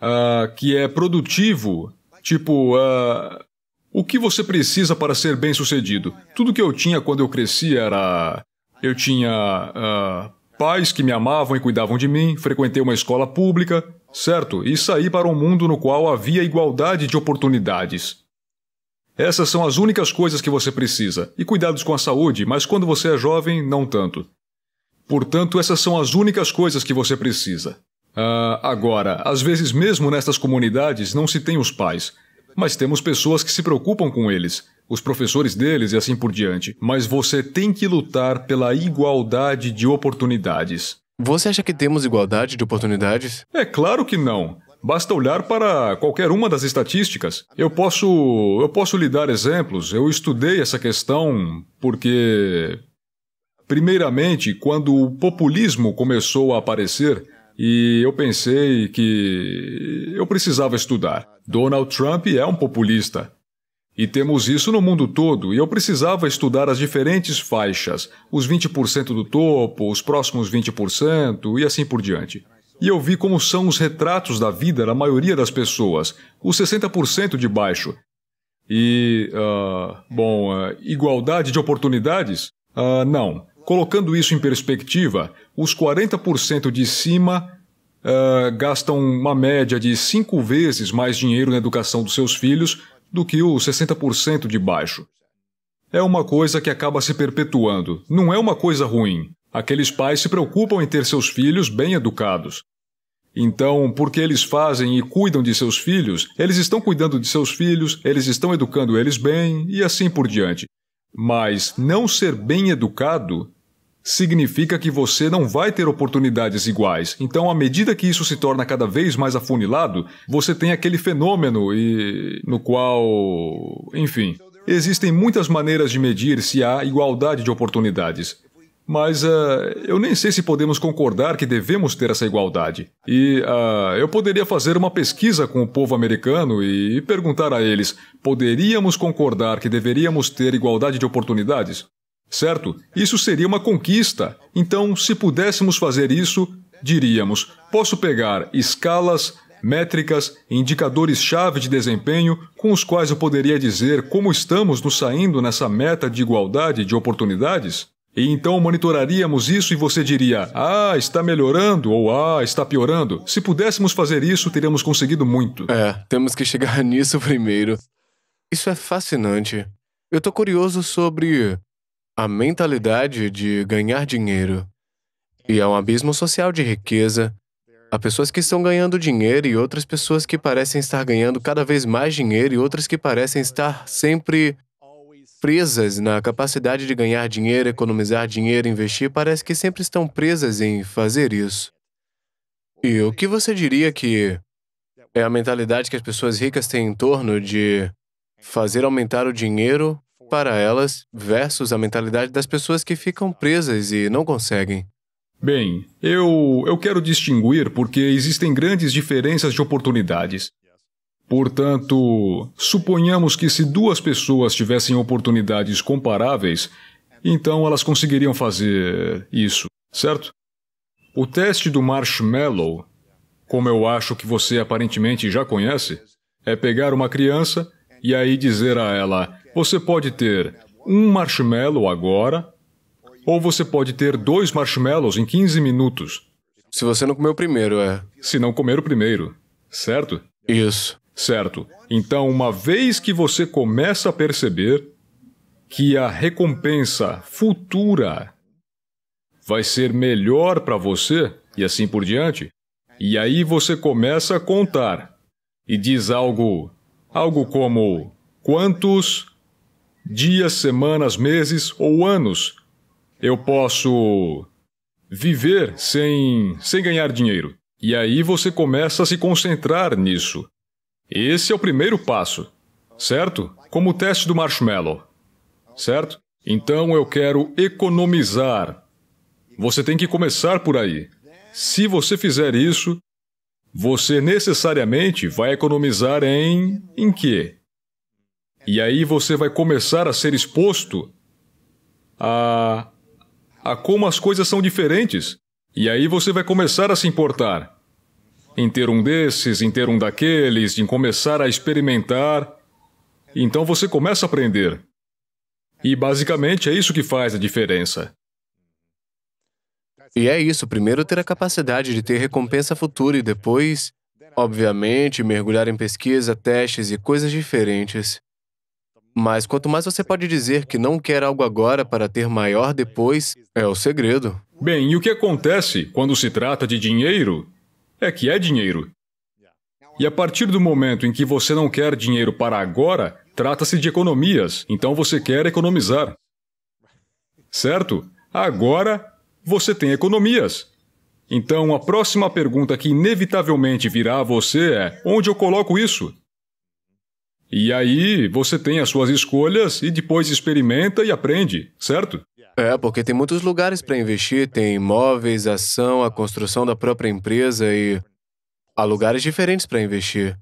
uh, que é produtivo, tipo, uh, o que você precisa para ser bem-sucedido? Tudo que eu tinha quando eu cresci era. Eu tinha uh, Pais que me amavam e cuidavam de mim, frequentei uma escola pública, certo? E saí para um mundo no qual havia igualdade de oportunidades. Essas são as únicas coisas que você precisa, e cuidados com a saúde, mas quando você é jovem, não tanto. Portanto, essas são as únicas coisas que você precisa. Ah, agora, às vezes mesmo nestas comunidades não se tem os pais, mas temos pessoas que se preocupam com eles os professores deles e assim por diante. Mas você tem que lutar pela igualdade de oportunidades. Você acha que temos igualdade de oportunidades? É claro que não. Basta olhar para qualquer uma das estatísticas. Eu posso, eu posso lhe dar exemplos. Eu estudei essa questão porque primeiramente quando o populismo começou a aparecer e eu pensei que eu precisava estudar. Donald Trump é um populista. E temos isso no mundo todo, e eu precisava estudar as diferentes faixas, os 20% do topo, os próximos 20% e assim por diante. E eu vi como são os retratos da vida da maioria das pessoas, os 60% de baixo. E, uh, bom, uh, igualdade de oportunidades? Uh, não. Colocando isso em perspectiva, os 40% de cima gastam uma média de cinco vezes mais dinheiro na educação dos seus filhos do que o 60% de baixo. É uma coisa que acaba se perpetuando, não é uma coisa ruim. Aqueles pais se preocupam em ter seus filhos bem educados. Então, porque eles fazem e cuidam de seus filhos, eles estão cuidando de seus filhos, eles estão educando eles bem e assim por diante. Mas não ser bem educado significa que você não vai ter oportunidades iguais. Então, à medida que isso se torna cada vez mais afunilado, você tem aquele fenômeno e no qual, enfim, existem muitas maneiras de medir se há igualdade de oportunidades. Mas uh, eu nem sei se podemos concordar que devemos ter essa igualdade. E uh, eu poderia fazer uma pesquisa com o povo americano e perguntar a eles: poderíamos concordar que deveríamos ter igualdade de oportunidades? Certo? Isso seria uma conquista. Então, se pudéssemos fazer isso, diríamos: posso pegar escalas, métricas indicadores-chave de desempenho com os quais eu poderia dizer como estamos nos saindo nessa meta de igualdade de oportunidades? E então monitoraríamos isso e você diria: ah, está melhorando ou ah, está piorando. Se pudéssemos fazer isso, teríamos conseguido muito. É, temos que chegar *laughs* nisso primeiro. Isso é fascinante. Eu tô curioso sobre a mentalidade de ganhar dinheiro. E há é um abismo social de riqueza. Há pessoas que estão ganhando dinheiro e outras pessoas que parecem estar ganhando cada vez mais dinheiro e outras que parecem estar sempre presas na capacidade de ganhar dinheiro, economizar dinheiro, investir, parece que sempre estão presas em fazer isso. E o que você diria que é a mentalidade que as pessoas ricas têm em torno de fazer aumentar o dinheiro para elas versus a mentalidade das pessoas que ficam presas e não conseguem. Bem, eu, eu quero distinguir porque existem grandes diferenças de oportunidades. Portanto, suponhamos que se duas pessoas tivessem oportunidades comparáveis, então elas conseguiriam fazer isso, certo? O teste do marshmallow, como eu acho que você aparentemente já conhece, é pegar uma criança e aí dizer a ela: você pode ter um marshmallow agora, ou você pode ter dois marshmallows em 15 minutos. Se você não comer o primeiro, é. Se não comer o primeiro, certo? Isso. Certo. Então, uma vez que você começa a perceber que a recompensa futura vai ser melhor para você, e assim por diante, e aí você começa a contar e diz algo, algo como: quantos dias, semanas, meses ou anos. Eu posso viver sem, sem ganhar dinheiro. E aí você começa a se concentrar nisso. Esse é o primeiro passo, certo? Como o teste do marshmallow, certo? Então eu quero economizar. Você tem que começar por aí. Se você fizer isso, você necessariamente vai economizar em. em quê? E aí você vai começar a ser exposto a. a como as coisas são diferentes. E aí você vai começar a se importar em ter um desses, em ter um daqueles, em começar a experimentar. Então você começa a aprender. E basicamente é isso que faz a diferença. E é isso, primeiro ter a capacidade de ter recompensa futura e depois, obviamente, mergulhar em pesquisa, testes e coisas diferentes. Mas quanto mais você pode dizer que não quer algo agora para ter maior depois, é o segredo. Bem, e o que acontece quando se trata de dinheiro é que é dinheiro. E a partir do momento em que você não quer dinheiro para agora, trata-se de economias, então você quer economizar. Certo? Agora você tem economias. Então a próxima pergunta que inevitavelmente virá a você é: onde eu coloco isso? E aí você tem as suas escolhas e depois experimenta e aprende, certo? É, porque tem muitos lugares para investir, tem imóveis, ação, a construção da própria empresa e há lugares diferentes para investir.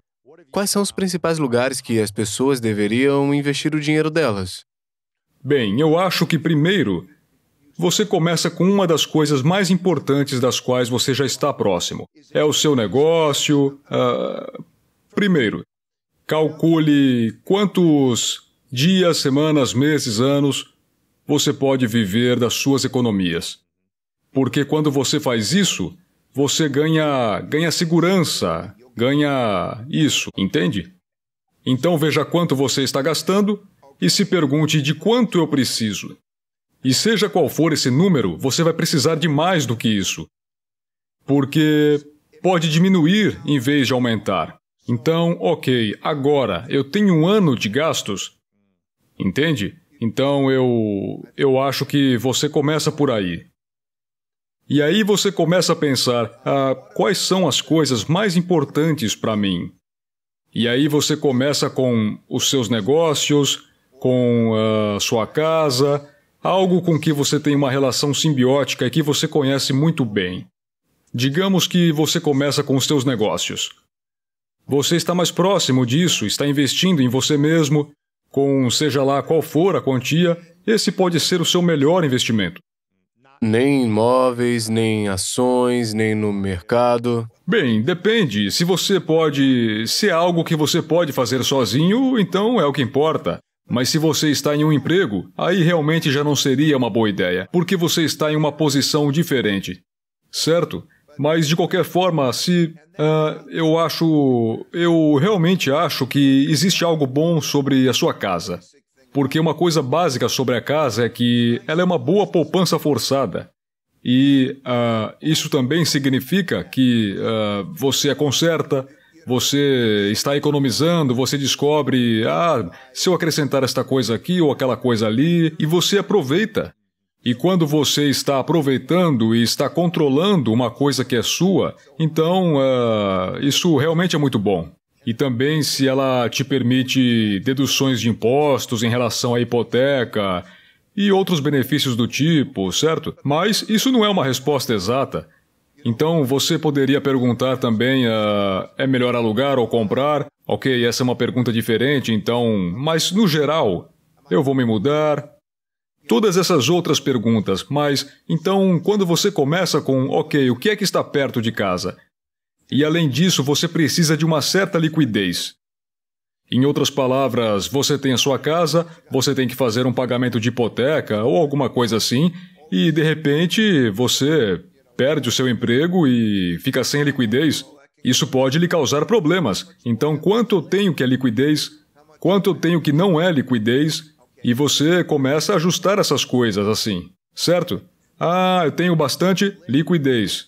Quais são os principais lugares que as pessoas deveriam investir o dinheiro delas? Bem, eu acho que primeiro você começa com uma das coisas mais importantes das quais você já está próximo. É o seu negócio. Uh... Primeiro, Calcule quantos dias, semanas, meses, anos você pode viver das suas economias. Porque quando você faz isso, você ganha, ganha segurança, ganha isso, entende? Então veja quanto você está gastando e se pergunte de quanto eu preciso. E seja qual for esse número, você vai precisar de mais do que isso. Porque pode diminuir em vez de aumentar. Então, ok, agora eu tenho um ano de gastos, entende? Então eu... eu acho que você começa por aí. E aí você começa a pensar, ah, quais são as coisas mais importantes para mim? E aí você começa com os seus negócios, com a ah, sua casa, algo com que você tem uma relação simbiótica e que você conhece muito bem. Digamos que você começa com os seus negócios. Você está mais próximo disso, está investindo em você mesmo. Com seja lá qual for a quantia, esse pode ser o seu melhor investimento. Nem imóveis, nem ações, nem no mercado. Bem, depende. Se você pode. Se é algo que você pode fazer sozinho, então é o que importa. Mas se você está em um emprego, aí realmente já não seria uma boa ideia, porque você está em uma posição diferente. Certo? Mas, de qualquer forma, se. Uh, eu acho. Eu realmente acho que existe algo bom sobre a sua casa. Porque uma coisa básica sobre a casa é que ela é uma boa poupança forçada. E uh, isso também significa que uh, você a é conserta, você está economizando, você descobre, ah, se eu acrescentar esta coisa aqui ou aquela coisa ali, e você aproveita. E quando você está aproveitando e está controlando uma coisa que é sua, então uh, isso realmente é muito bom. E também se ela te permite deduções de impostos em relação à hipoteca e outros benefícios do tipo, certo? Mas isso não é uma resposta exata. Então você poderia perguntar também: uh, é melhor alugar ou comprar? Ok, essa é uma pergunta diferente, então. Mas no geral, eu vou me mudar, Todas essas outras perguntas, mas então quando você começa com ok, o que é que está perto de casa? E além disso, você precisa de uma certa liquidez. Em outras palavras, você tem a sua casa, você tem que fazer um pagamento de hipoteca ou alguma coisa assim, e de repente você perde o seu emprego e fica sem liquidez. Isso pode lhe causar problemas. Então, quanto eu tenho que é liquidez? Quanto eu tenho que não é liquidez? E você começa a ajustar essas coisas assim, certo? Ah, eu tenho bastante liquidez.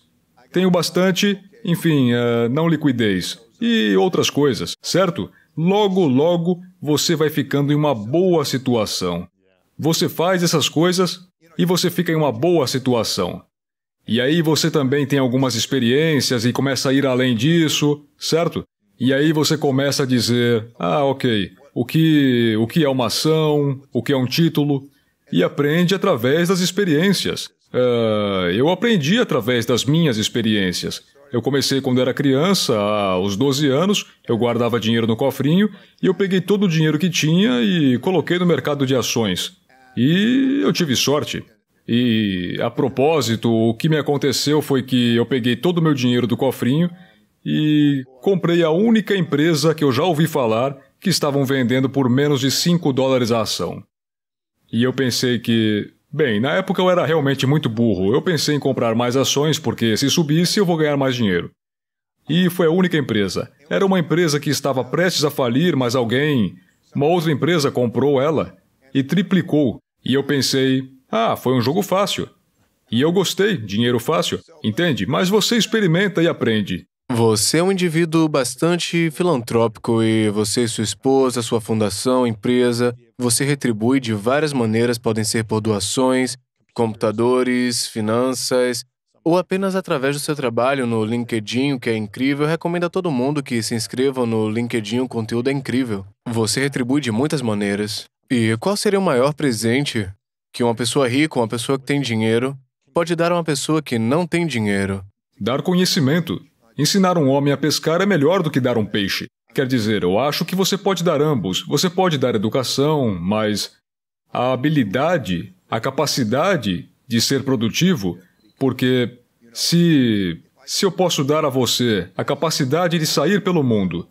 Tenho bastante, enfim, uh, não liquidez. E outras coisas, certo? Logo, logo, você vai ficando em uma boa situação. Você faz essas coisas e você fica em uma boa situação. E aí você também tem algumas experiências e começa a ir além disso, certo? E aí você começa a dizer: ah, ok, o que, o que é uma ação, o que é um título, e aprende através das experiências. Uh, eu aprendi através das minhas experiências. Eu comecei quando era criança, aos 12 anos, eu guardava dinheiro no cofrinho e eu peguei todo o dinheiro que tinha e coloquei no mercado de ações. E eu tive sorte. E a propósito, o que me aconteceu foi que eu peguei todo o meu dinheiro do cofrinho e comprei a única empresa que eu já ouvi falar que estavam vendendo por menos de 5 dólares a ação. E eu pensei que, bem, na época eu era realmente muito burro. Eu pensei em comprar mais ações porque se subisse eu vou ganhar mais dinheiro. E foi a única empresa. Era uma empresa que estava prestes a falir, mas alguém, uma outra empresa comprou ela e triplicou. E eu pensei, ah, foi um jogo fácil. E eu gostei, dinheiro fácil, entende? Mas você experimenta e aprende. Você é um indivíduo bastante filantrópico e você e sua esposa, sua fundação, empresa, você retribui de várias maneiras, podem ser por doações, computadores, finanças, ou apenas através do seu trabalho no LinkedIn, que é incrível. Eu recomendo a todo mundo que se inscreva no LinkedIn, o conteúdo é incrível. Você retribui de muitas maneiras. E qual seria o maior presente que uma pessoa rica, uma pessoa que tem dinheiro, pode dar a uma pessoa que não tem dinheiro? Dar conhecimento. Ensinar um homem a pescar é melhor do que dar um peixe. Quer dizer, eu acho que você pode dar ambos. Você pode dar educação, mas a habilidade, a capacidade de ser produtivo, porque se se eu posso dar a você a capacidade de sair pelo mundo,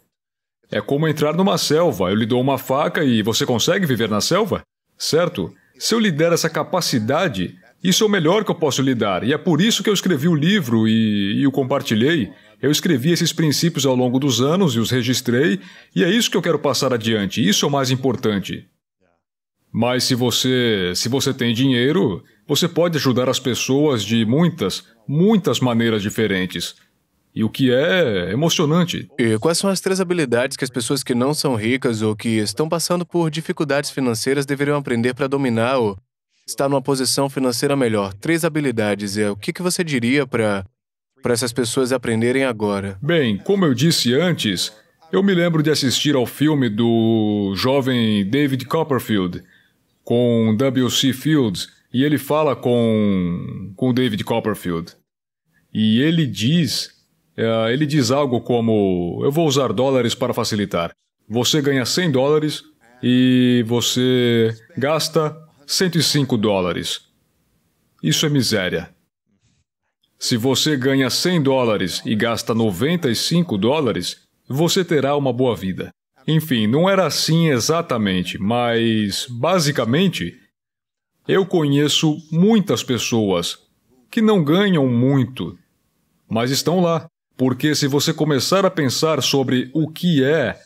é como entrar numa selva. Eu lhe dou uma faca e você consegue viver na selva? Certo? Se eu lhe der essa capacidade, isso é o melhor que eu posso lhe dar, e é por isso que eu escrevi o livro e, e o compartilhei. Eu escrevi esses princípios ao longo dos anos e os registrei, e é isso que eu quero passar adiante. Isso é o mais importante. Mas se você, se você tem dinheiro, você pode ajudar as pessoas de muitas, muitas maneiras diferentes. E o que é emocionante. E quais são as três habilidades que as pessoas que não são ricas ou que estão passando por dificuldades financeiras deveriam aprender para dominar ou está numa posição financeira melhor. Três habilidades, é o que, que você diria para para essas pessoas aprenderem agora? Bem, como eu disse antes, eu me lembro de assistir ao filme do jovem David Copperfield com W.C. Fields e ele fala com com David Copperfield e ele diz é, ele diz algo como eu vou usar dólares para facilitar. Você ganha 100 dólares e você gasta 105 dólares. Isso é miséria. Se você ganha 100 dólares e gasta 95 dólares, você terá uma boa vida. Enfim, não era assim exatamente, mas, basicamente, eu conheço muitas pessoas que não ganham muito, mas estão lá. Porque se você começar a pensar sobre o que é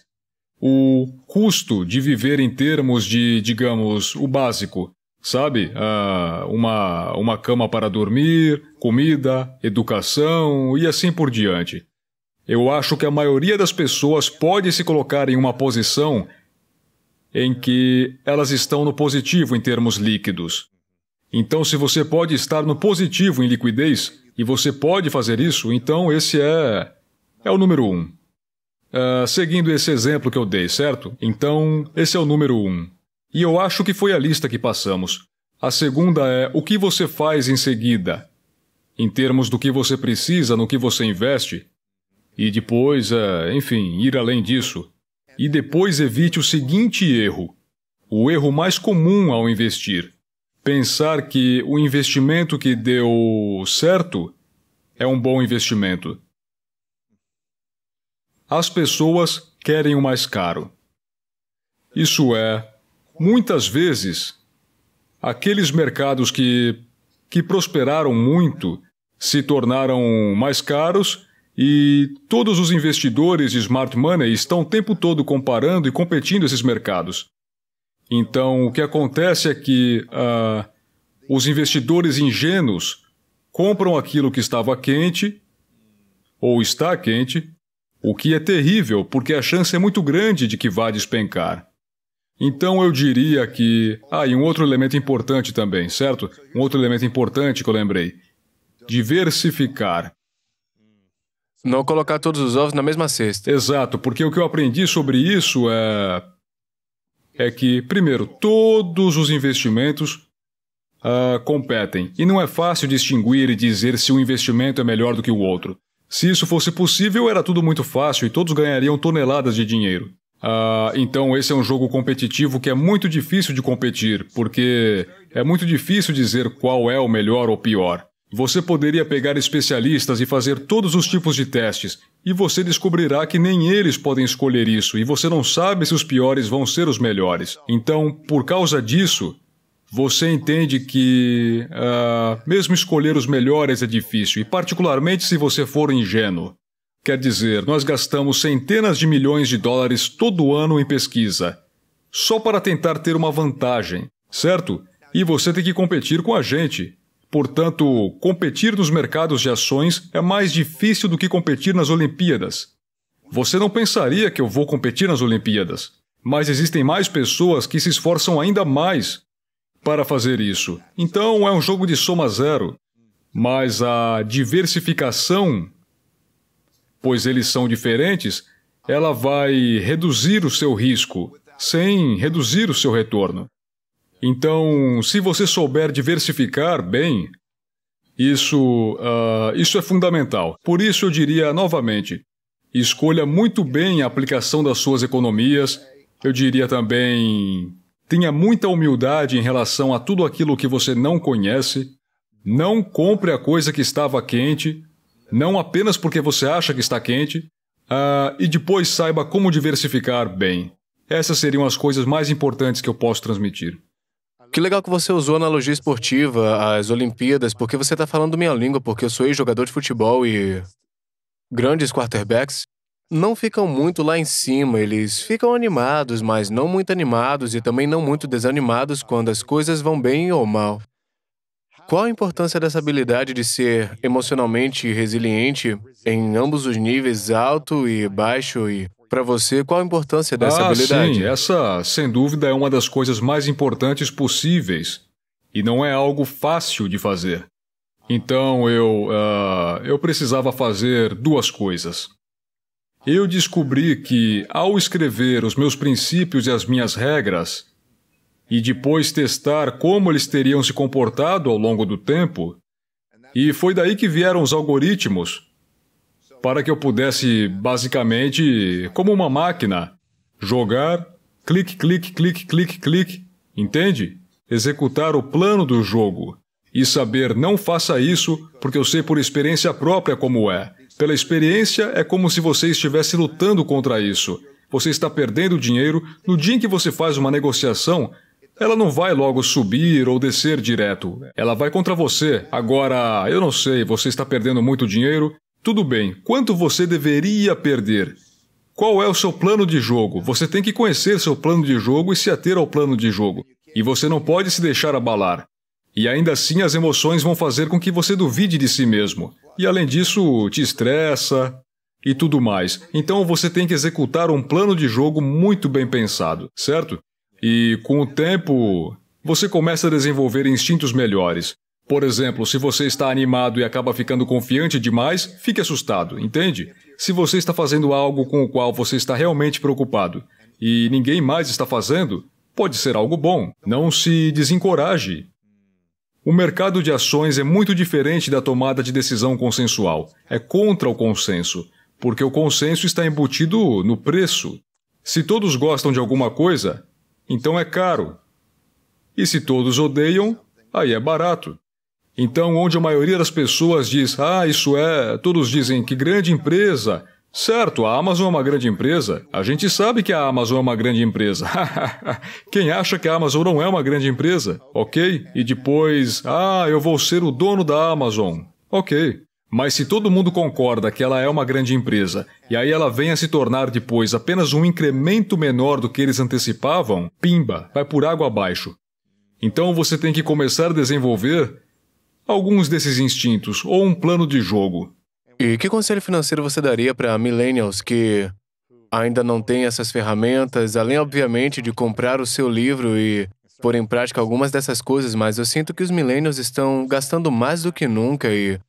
o custo de viver em termos de, digamos, o básico, sabe? Ah, uma, uma cama para dormir, comida, educação e assim por diante. Eu acho que a maioria das pessoas pode se colocar em uma posição em que elas estão no positivo em termos líquidos. Então, se você pode estar no positivo em liquidez, e você pode fazer isso, então esse é, é o número um. Uh, seguindo esse exemplo que eu dei, certo? Então, esse é o número 1. Um. E eu acho que foi a lista que passamos. A segunda é o que você faz em seguida, em termos do que você precisa, no que você investe. E depois, uh, enfim, ir além disso. E depois evite o seguinte erro: o erro mais comum ao investir. Pensar que o investimento que deu certo é um bom investimento. As pessoas querem o mais caro. Isso é, muitas vezes, aqueles mercados que, que prosperaram muito se tornaram mais caros e todos os investidores de smart money estão o tempo todo comparando e competindo esses mercados. Então, o que acontece é que uh, os investidores ingênuos compram aquilo que estava quente ou está quente o que é terrível porque a chance é muito grande de que vá despencar. Então eu diria que... Ah, e um outro elemento importante também, certo? Um outro elemento importante que eu lembrei. Diversificar. Não colocar todos os ovos na mesma cesta. Exato, porque o que eu aprendi sobre isso é... É que, primeiro, todos os investimentos uh, competem. E não é fácil distinguir e dizer se um investimento é melhor do que o outro. Se isso fosse possível, era tudo muito fácil e todos ganhariam toneladas de dinheiro. Ah, então esse é um jogo competitivo que é muito difícil de competir, porque é muito difícil dizer qual é o melhor ou pior. Você poderia pegar especialistas e fazer todos os tipos de testes, e você descobrirá que nem eles podem escolher isso, e você não sabe se os piores vão ser os melhores. Então, por causa disso, você entende que uh, mesmo escolher os melhores é difícil, e particularmente se você for ingênuo. Quer dizer, nós gastamos centenas de milhões de dólares todo ano em pesquisa, só para tentar ter uma vantagem, certo? E você tem que competir com a gente. Portanto, competir nos mercados de ações é mais difícil do que competir nas Olimpíadas. Você não pensaria que eu vou competir nas Olimpíadas, mas existem mais pessoas que se esforçam ainda mais para fazer isso. Então é um jogo de soma zero. Mas a diversificação, pois eles são diferentes, ela vai reduzir o seu risco, sem reduzir o seu retorno. Então, se você souber diversificar bem, isso, uh, isso é fundamental. Por isso, eu diria novamente: escolha muito bem a aplicação das suas economias. Eu diria também Tenha muita humildade em relação a tudo aquilo que você não conhece. Não compre a coisa que estava quente, não apenas porque você acha que está quente. Uh, e depois saiba como diversificar bem. Essas seriam as coisas mais importantes que eu posso transmitir. Que legal que você usou a analogia esportiva, as Olimpíadas, porque você está falando minha língua, porque eu sou ex-jogador de futebol e. grandes quarterbacks não ficam muito lá em cima, eles ficam animados, mas não muito animados e também não muito desanimados quando as coisas vão bem ou mal. Qual a importância dessa habilidade de ser emocionalmente resiliente em ambos os níveis, alto e baixo? E para você, qual a importância dessa ah, habilidade? Sim, essa, sem dúvida, é uma das coisas mais importantes possíveis e não é algo fácil de fazer. Então eu, uh, eu precisava fazer duas coisas. Eu descobri que, ao escrever os meus princípios e as minhas regras, e depois testar como eles teriam se comportado ao longo do tempo, e foi daí que vieram os algoritmos, para que eu pudesse, basicamente, como uma máquina, jogar, clique, clique, clique, clique, clique, entende? Executar o plano do jogo e saber não faça isso porque eu sei por experiência própria como é. Pela experiência, é como se você estivesse lutando contra isso. Você está perdendo dinheiro. No dia em que você faz uma negociação, ela não vai logo subir ou descer direto. Ela vai contra você. Agora, eu não sei, você está perdendo muito dinheiro. Tudo bem, quanto você deveria perder? Qual é o seu plano de jogo? Você tem que conhecer seu plano de jogo e se ater ao plano de jogo. E você não pode se deixar abalar. E ainda assim, as emoções vão fazer com que você duvide de si mesmo e além disso te estressa e tudo mais. Então você tem que executar um plano de jogo muito bem pensado, certo? E com o tempo, você começa a desenvolver instintos melhores. Por exemplo, se você está animado e acaba ficando confiante demais, fique assustado, entende? Se você está fazendo algo com o qual você está realmente preocupado e ninguém mais está fazendo, pode ser algo bom. Não se desencoraje. O mercado de ações é muito diferente da tomada de decisão consensual. É contra o consenso, porque o consenso está embutido no preço. Se todos gostam de alguma coisa, então é caro. E se todos odeiam, aí é barato. Então, onde a maioria das pessoas diz, ah, isso é, todos dizem que grande empresa, Certo, a Amazon é uma grande empresa. A gente sabe que a Amazon é uma grande empresa. *laughs* Quem acha que a Amazon não é uma grande empresa? Ok? E depois, ah, eu vou ser o dono da Amazon. Ok. Mas se todo mundo concorda que ela é uma grande empresa, e aí ela vem a se tornar depois apenas um incremento menor do que eles antecipavam, pimba, vai por água abaixo. Então você tem que começar a desenvolver alguns desses instintos ou um plano de jogo. E que conselho financeiro você daria para millennials que ainda não têm essas ferramentas, além, obviamente, de comprar o seu livro e pôr em prática algumas dessas coisas, mas eu sinto que os millennials estão gastando mais do que nunca e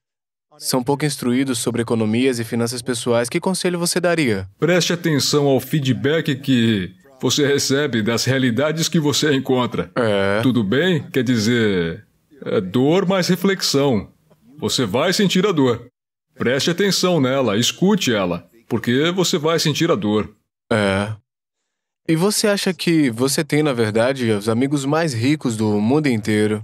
são pouco instruídos sobre economias e finanças pessoais. Que conselho você daria? Preste atenção ao feedback que você recebe das realidades que você encontra. É. Tudo bem? Quer dizer, é dor mais reflexão. Você vai sentir a dor. Preste atenção nela, escute ela, porque você vai sentir a dor. É. E você acha que você tem, na verdade, os amigos mais ricos do mundo inteiro?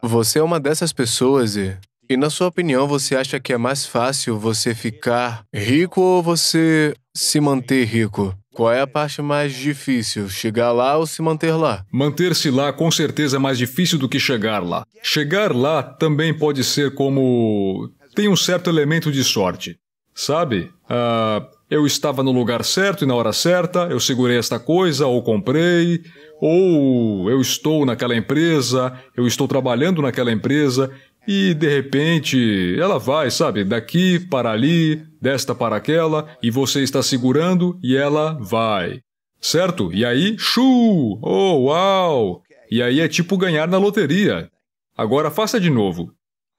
Você é uma dessas pessoas e. E na sua opinião, você acha que é mais fácil você ficar rico ou você se manter rico? Qual é a parte mais difícil? Chegar lá ou se manter lá? Manter-se lá com certeza é mais difícil do que chegar lá. Chegar lá também pode ser como tem um certo elemento de sorte. Sabe? Ah, eu estava no lugar certo e na hora certa, eu segurei esta coisa ou comprei, ou eu estou naquela empresa, eu estou trabalhando naquela empresa e de repente ela vai, sabe, daqui para ali, desta para aquela, e você está segurando e ela vai. Certo? E aí, chu! Oh, uau! E aí é tipo ganhar na loteria. Agora faça de novo.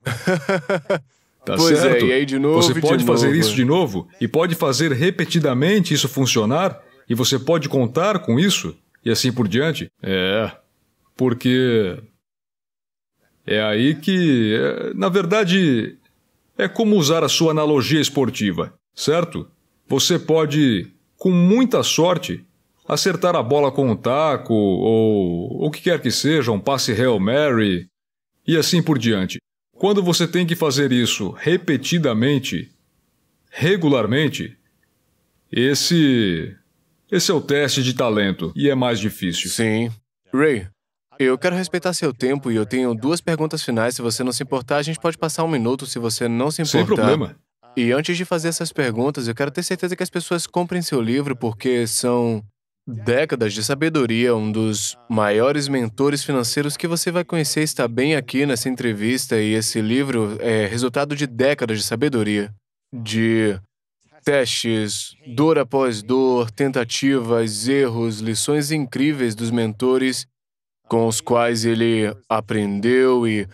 *laughs* Tá pois certo? é, e aí de novo. Você pode fazer novo. isso é. de novo e pode fazer repetidamente isso funcionar e você pode contar com isso e assim por diante. É, porque é aí que, é, na verdade, é como usar a sua analogia esportiva, certo? Você pode, com muita sorte, acertar a bola com um taco ou o que quer que seja, um passe Hail Mary e assim por diante. Quando você tem que fazer isso repetidamente, regularmente, esse. Esse é o teste de talento e é mais difícil. Sim. Ray, eu quero respeitar seu tempo e eu tenho duas perguntas finais. Se você não se importar, a gente pode passar um minuto se você não se importar. Sem problema. E antes de fazer essas perguntas, eu quero ter certeza que as pessoas comprem seu livro porque são décadas de sabedoria, um dos maiores mentores financeiros que você vai conhecer está bem aqui nessa entrevista e esse livro é resultado de décadas de sabedoria, de testes, dor após dor, tentativas, erros, lições incríveis dos mentores com os quais ele aprendeu e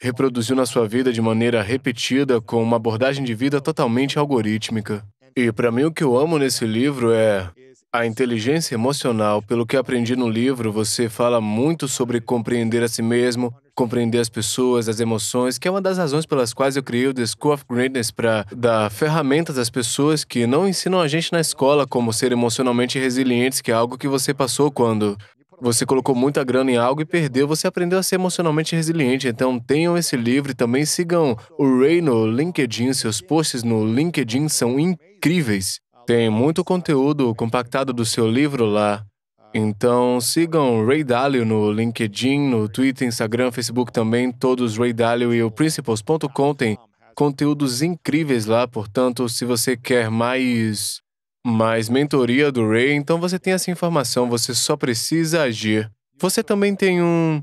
reproduziu na sua vida de maneira repetida com uma abordagem de vida totalmente algorítmica. E para mim o que eu amo nesse livro é a inteligência emocional, pelo que aprendi no livro, você fala muito sobre compreender a si mesmo, compreender as pessoas, as emoções, que é uma das razões pelas quais eu criei o The School of Greatness para dar ferramentas às pessoas que não ensinam a gente na escola como ser emocionalmente resilientes, que é algo que você passou quando você colocou muita grana em algo e perdeu, você aprendeu a ser emocionalmente resiliente. Então tenham esse livro e também sigam o Ray no LinkedIn. Seus posts no LinkedIn são incríveis. Tem muito conteúdo compactado do seu livro lá. Então sigam Ray Dalio no LinkedIn, no Twitter, Instagram, Facebook também, todos Ray Dalio e o Principles.com tem conteúdos incríveis lá, portanto, se você quer mais mais mentoria do Ray, então você tem essa informação, você só precisa agir. Você também tem um,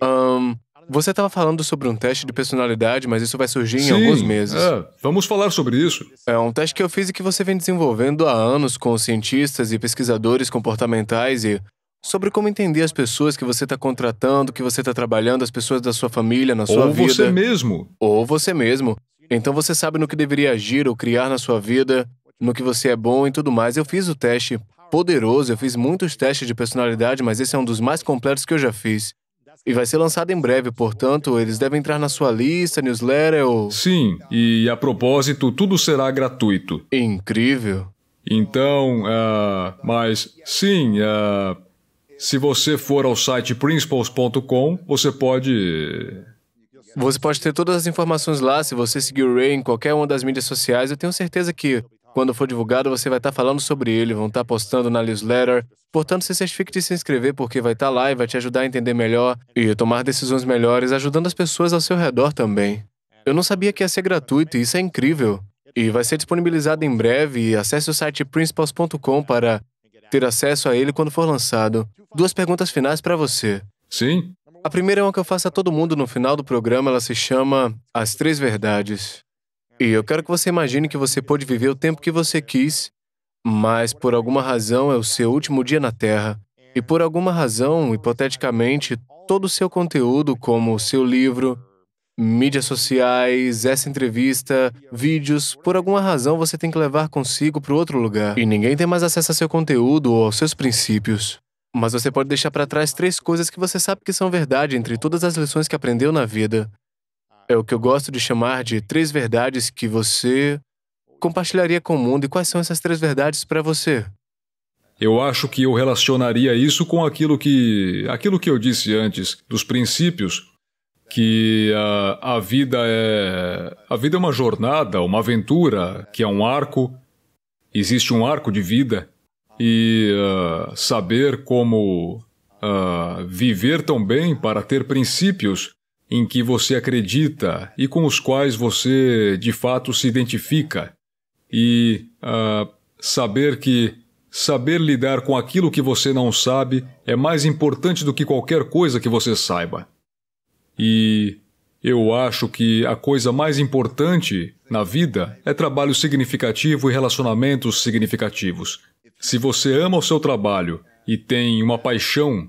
um você estava falando sobre um teste de personalidade, mas isso vai surgir Sim, em alguns meses. É, vamos falar sobre isso. É um teste que eu fiz e que você vem desenvolvendo há anos com cientistas e pesquisadores comportamentais e sobre como entender as pessoas que você está contratando, que você está trabalhando, as pessoas da sua família, na sua ou vida. Ou você mesmo. Ou você mesmo. Então você sabe no que deveria agir ou criar na sua vida, no que você é bom e tudo mais. Eu fiz o teste poderoso, eu fiz muitos testes de personalidade, mas esse é um dos mais completos que eu já fiz. E vai ser lançado em breve, portanto, eles devem entrar na sua lista, newsletter ou. Sim, e a propósito, tudo será gratuito. Incrível. Então, uh, mas sim, uh, se você for ao site principles.com, você pode. Você pode ter todas as informações lá. Se você seguir o Ray em qualquer uma das mídias sociais, eu tenho certeza que quando for divulgado, você vai estar tá falando sobre ele, vão estar tá postando na newsletter. Portanto, se certifique de se inscrever porque vai estar tá lá e vai te ajudar a entender melhor e tomar decisões melhores, ajudando as pessoas ao seu redor também. Eu não sabia que ia ser gratuito e isso é incrível. E vai ser disponibilizado em breve acesse o site principals.com para ter acesso a ele quando for lançado. Duas perguntas finais para você. Sim. A primeira é uma que eu faço a todo mundo no final do programa, ela se chama As Três Verdades. E eu quero que você imagine que você pôde viver o tempo que você quis, mas por alguma razão é o seu último dia na Terra, e por alguma razão, hipoteticamente, todo o seu conteúdo, como o seu livro, mídias sociais, essa entrevista, vídeos, por alguma razão você tem que levar consigo para outro lugar. E ninguém tem mais acesso a seu conteúdo ou aos seus princípios. Mas você pode deixar para trás três coisas que você sabe que são verdade entre todas as lições que aprendeu na vida. É o que eu gosto de chamar de três verdades que você compartilharia com o mundo. E quais são essas três verdades para você? Eu acho que eu relacionaria isso com aquilo que, aquilo que eu disse antes, dos princípios, que a, a vida é a vida é uma jornada, uma aventura, que é um arco. Existe um arco de vida e uh, saber como uh, viver tão bem para ter princípios em que você acredita e com os quais você de fato se identifica, e uh, saber que saber lidar com aquilo que você não sabe é mais importante do que qualquer coisa que você saiba. E eu acho que a coisa mais importante na vida é trabalho significativo e relacionamentos significativos. Se você ama o seu trabalho e tem uma paixão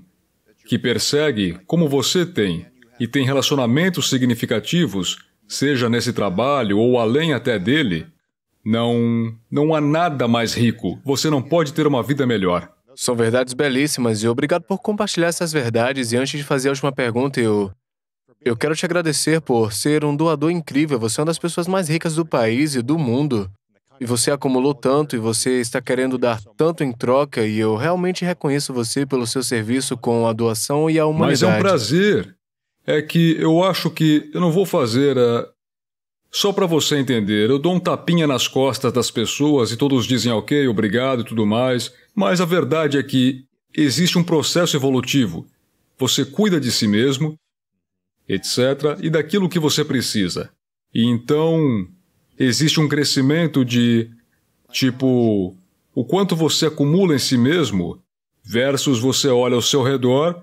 que persegue, como você tem, e tem relacionamentos significativos, seja nesse trabalho ou além até dele, não. não há nada mais rico. Você não pode ter uma vida melhor. São verdades belíssimas e obrigado por compartilhar essas verdades. E antes de fazer a última pergunta, eu. Eu quero te agradecer por ser um doador incrível. Você é uma das pessoas mais ricas do país e do mundo. E você acumulou tanto e você está querendo dar tanto em troca. E eu realmente reconheço você pelo seu serviço com a doação e a humanidade. Mas é um prazer é que eu acho que eu não vou fazer a. É, só para você entender, eu dou um tapinha nas costas das pessoas e todos dizem ah, ok, obrigado e tudo mais, mas a verdade é que existe um processo evolutivo. Você cuida de si mesmo, etc., e daquilo que você precisa. E então, existe um crescimento de, tipo, o quanto você acumula em si mesmo versus você olha ao seu redor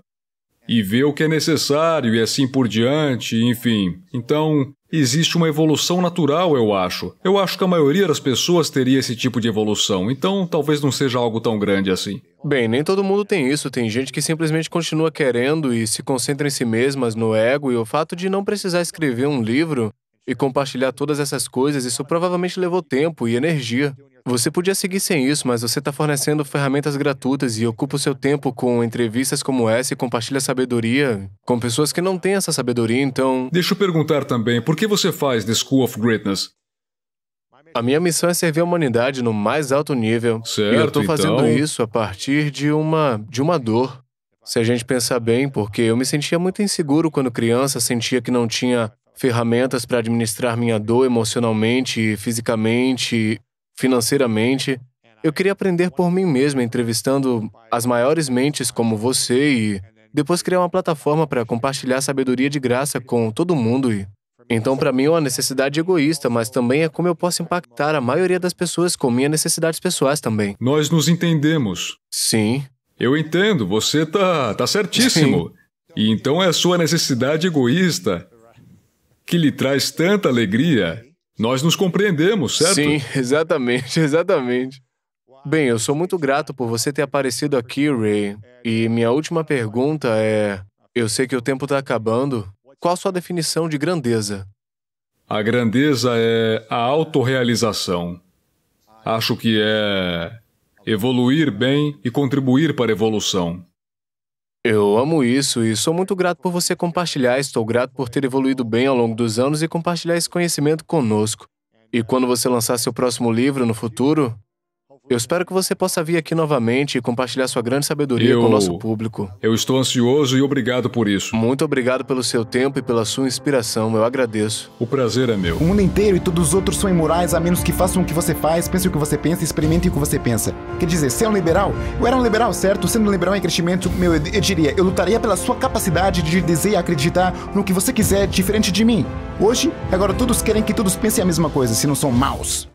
e vê o que é necessário e assim por diante, enfim. Então, Existe uma evolução natural, eu acho. Eu acho que a maioria das pessoas teria esse tipo de evolução, então talvez não seja algo tão grande assim. Bem, nem todo mundo tem isso. Tem gente que simplesmente continua querendo e se concentra em si mesmas, no ego, e o fato de não precisar escrever um livro e compartilhar todas essas coisas, isso provavelmente levou tempo e energia. Você podia seguir sem isso, mas você está fornecendo ferramentas gratuitas e ocupa o seu tempo com entrevistas como essa e compartilha sabedoria com pessoas que não têm essa sabedoria, então. Deixa eu perguntar também, por que você faz The School of Greatness? A minha missão é servir a humanidade no mais alto nível. Certo, e eu estou então. fazendo então... isso a partir de uma, de uma dor. Se a gente pensar bem, porque eu me sentia muito inseguro quando criança, sentia que não tinha ferramentas para administrar minha dor emocionalmente, fisicamente financeiramente. Eu queria aprender por mim mesmo, entrevistando as maiores mentes como você e depois criar uma plataforma para compartilhar sabedoria de graça com todo mundo. E... Então, para mim, é uma necessidade egoísta, mas também é como eu posso impactar a maioria das pessoas com minhas necessidades pessoais também. Nós nos entendemos. Sim. Eu entendo, você tá, tá certíssimo. Sim. E então é a sua necessidade egoísta que lhe traz tanta alegria nós nos compreendemos, certo? Sim, *laughs* exatamente, exatamente. Bem, eu sou muito grato por você ter aparecido aqui, Ray. E minha última pergunta é: eu sei que o tempo está acabando. Qual a sua definição de grandeza? A grandeza é a autorrealização. Acho que é evoluir bem e contribuir para a evolução. Eu amo isso e sou muito grato por você compartilhar. Estou grato por ter evoluído bem ao longo dos anos e compartilhar esse conhecimento conosco. E quando você lançar seu próximo livro no futuro, eu espero que você possa vir aqui novamente e compartilhar sua grande sabedoria eu, com o nosso público. Eu estou ansioso e obrigado por isso. Muito obrigado pelo seu tempo e pela sua inspiração. Eu agradeço. O prazer é meu. O mundo inteiro e todos os outros são imorais, a menos que façam o que você faz, pensem o que você pensa e experimentem o que você pensa. Quer dizer, ser é um liberal? Eu era um liberal, certo? Sendo um liberal em crescimento, meu, eu, eu diria, eu lutaria pela sua capacidade de dizer e acreditar no que você quiser, diferente de mim. Hoje, agora todos querem que todos pensem a mesma coisa, se não são maus.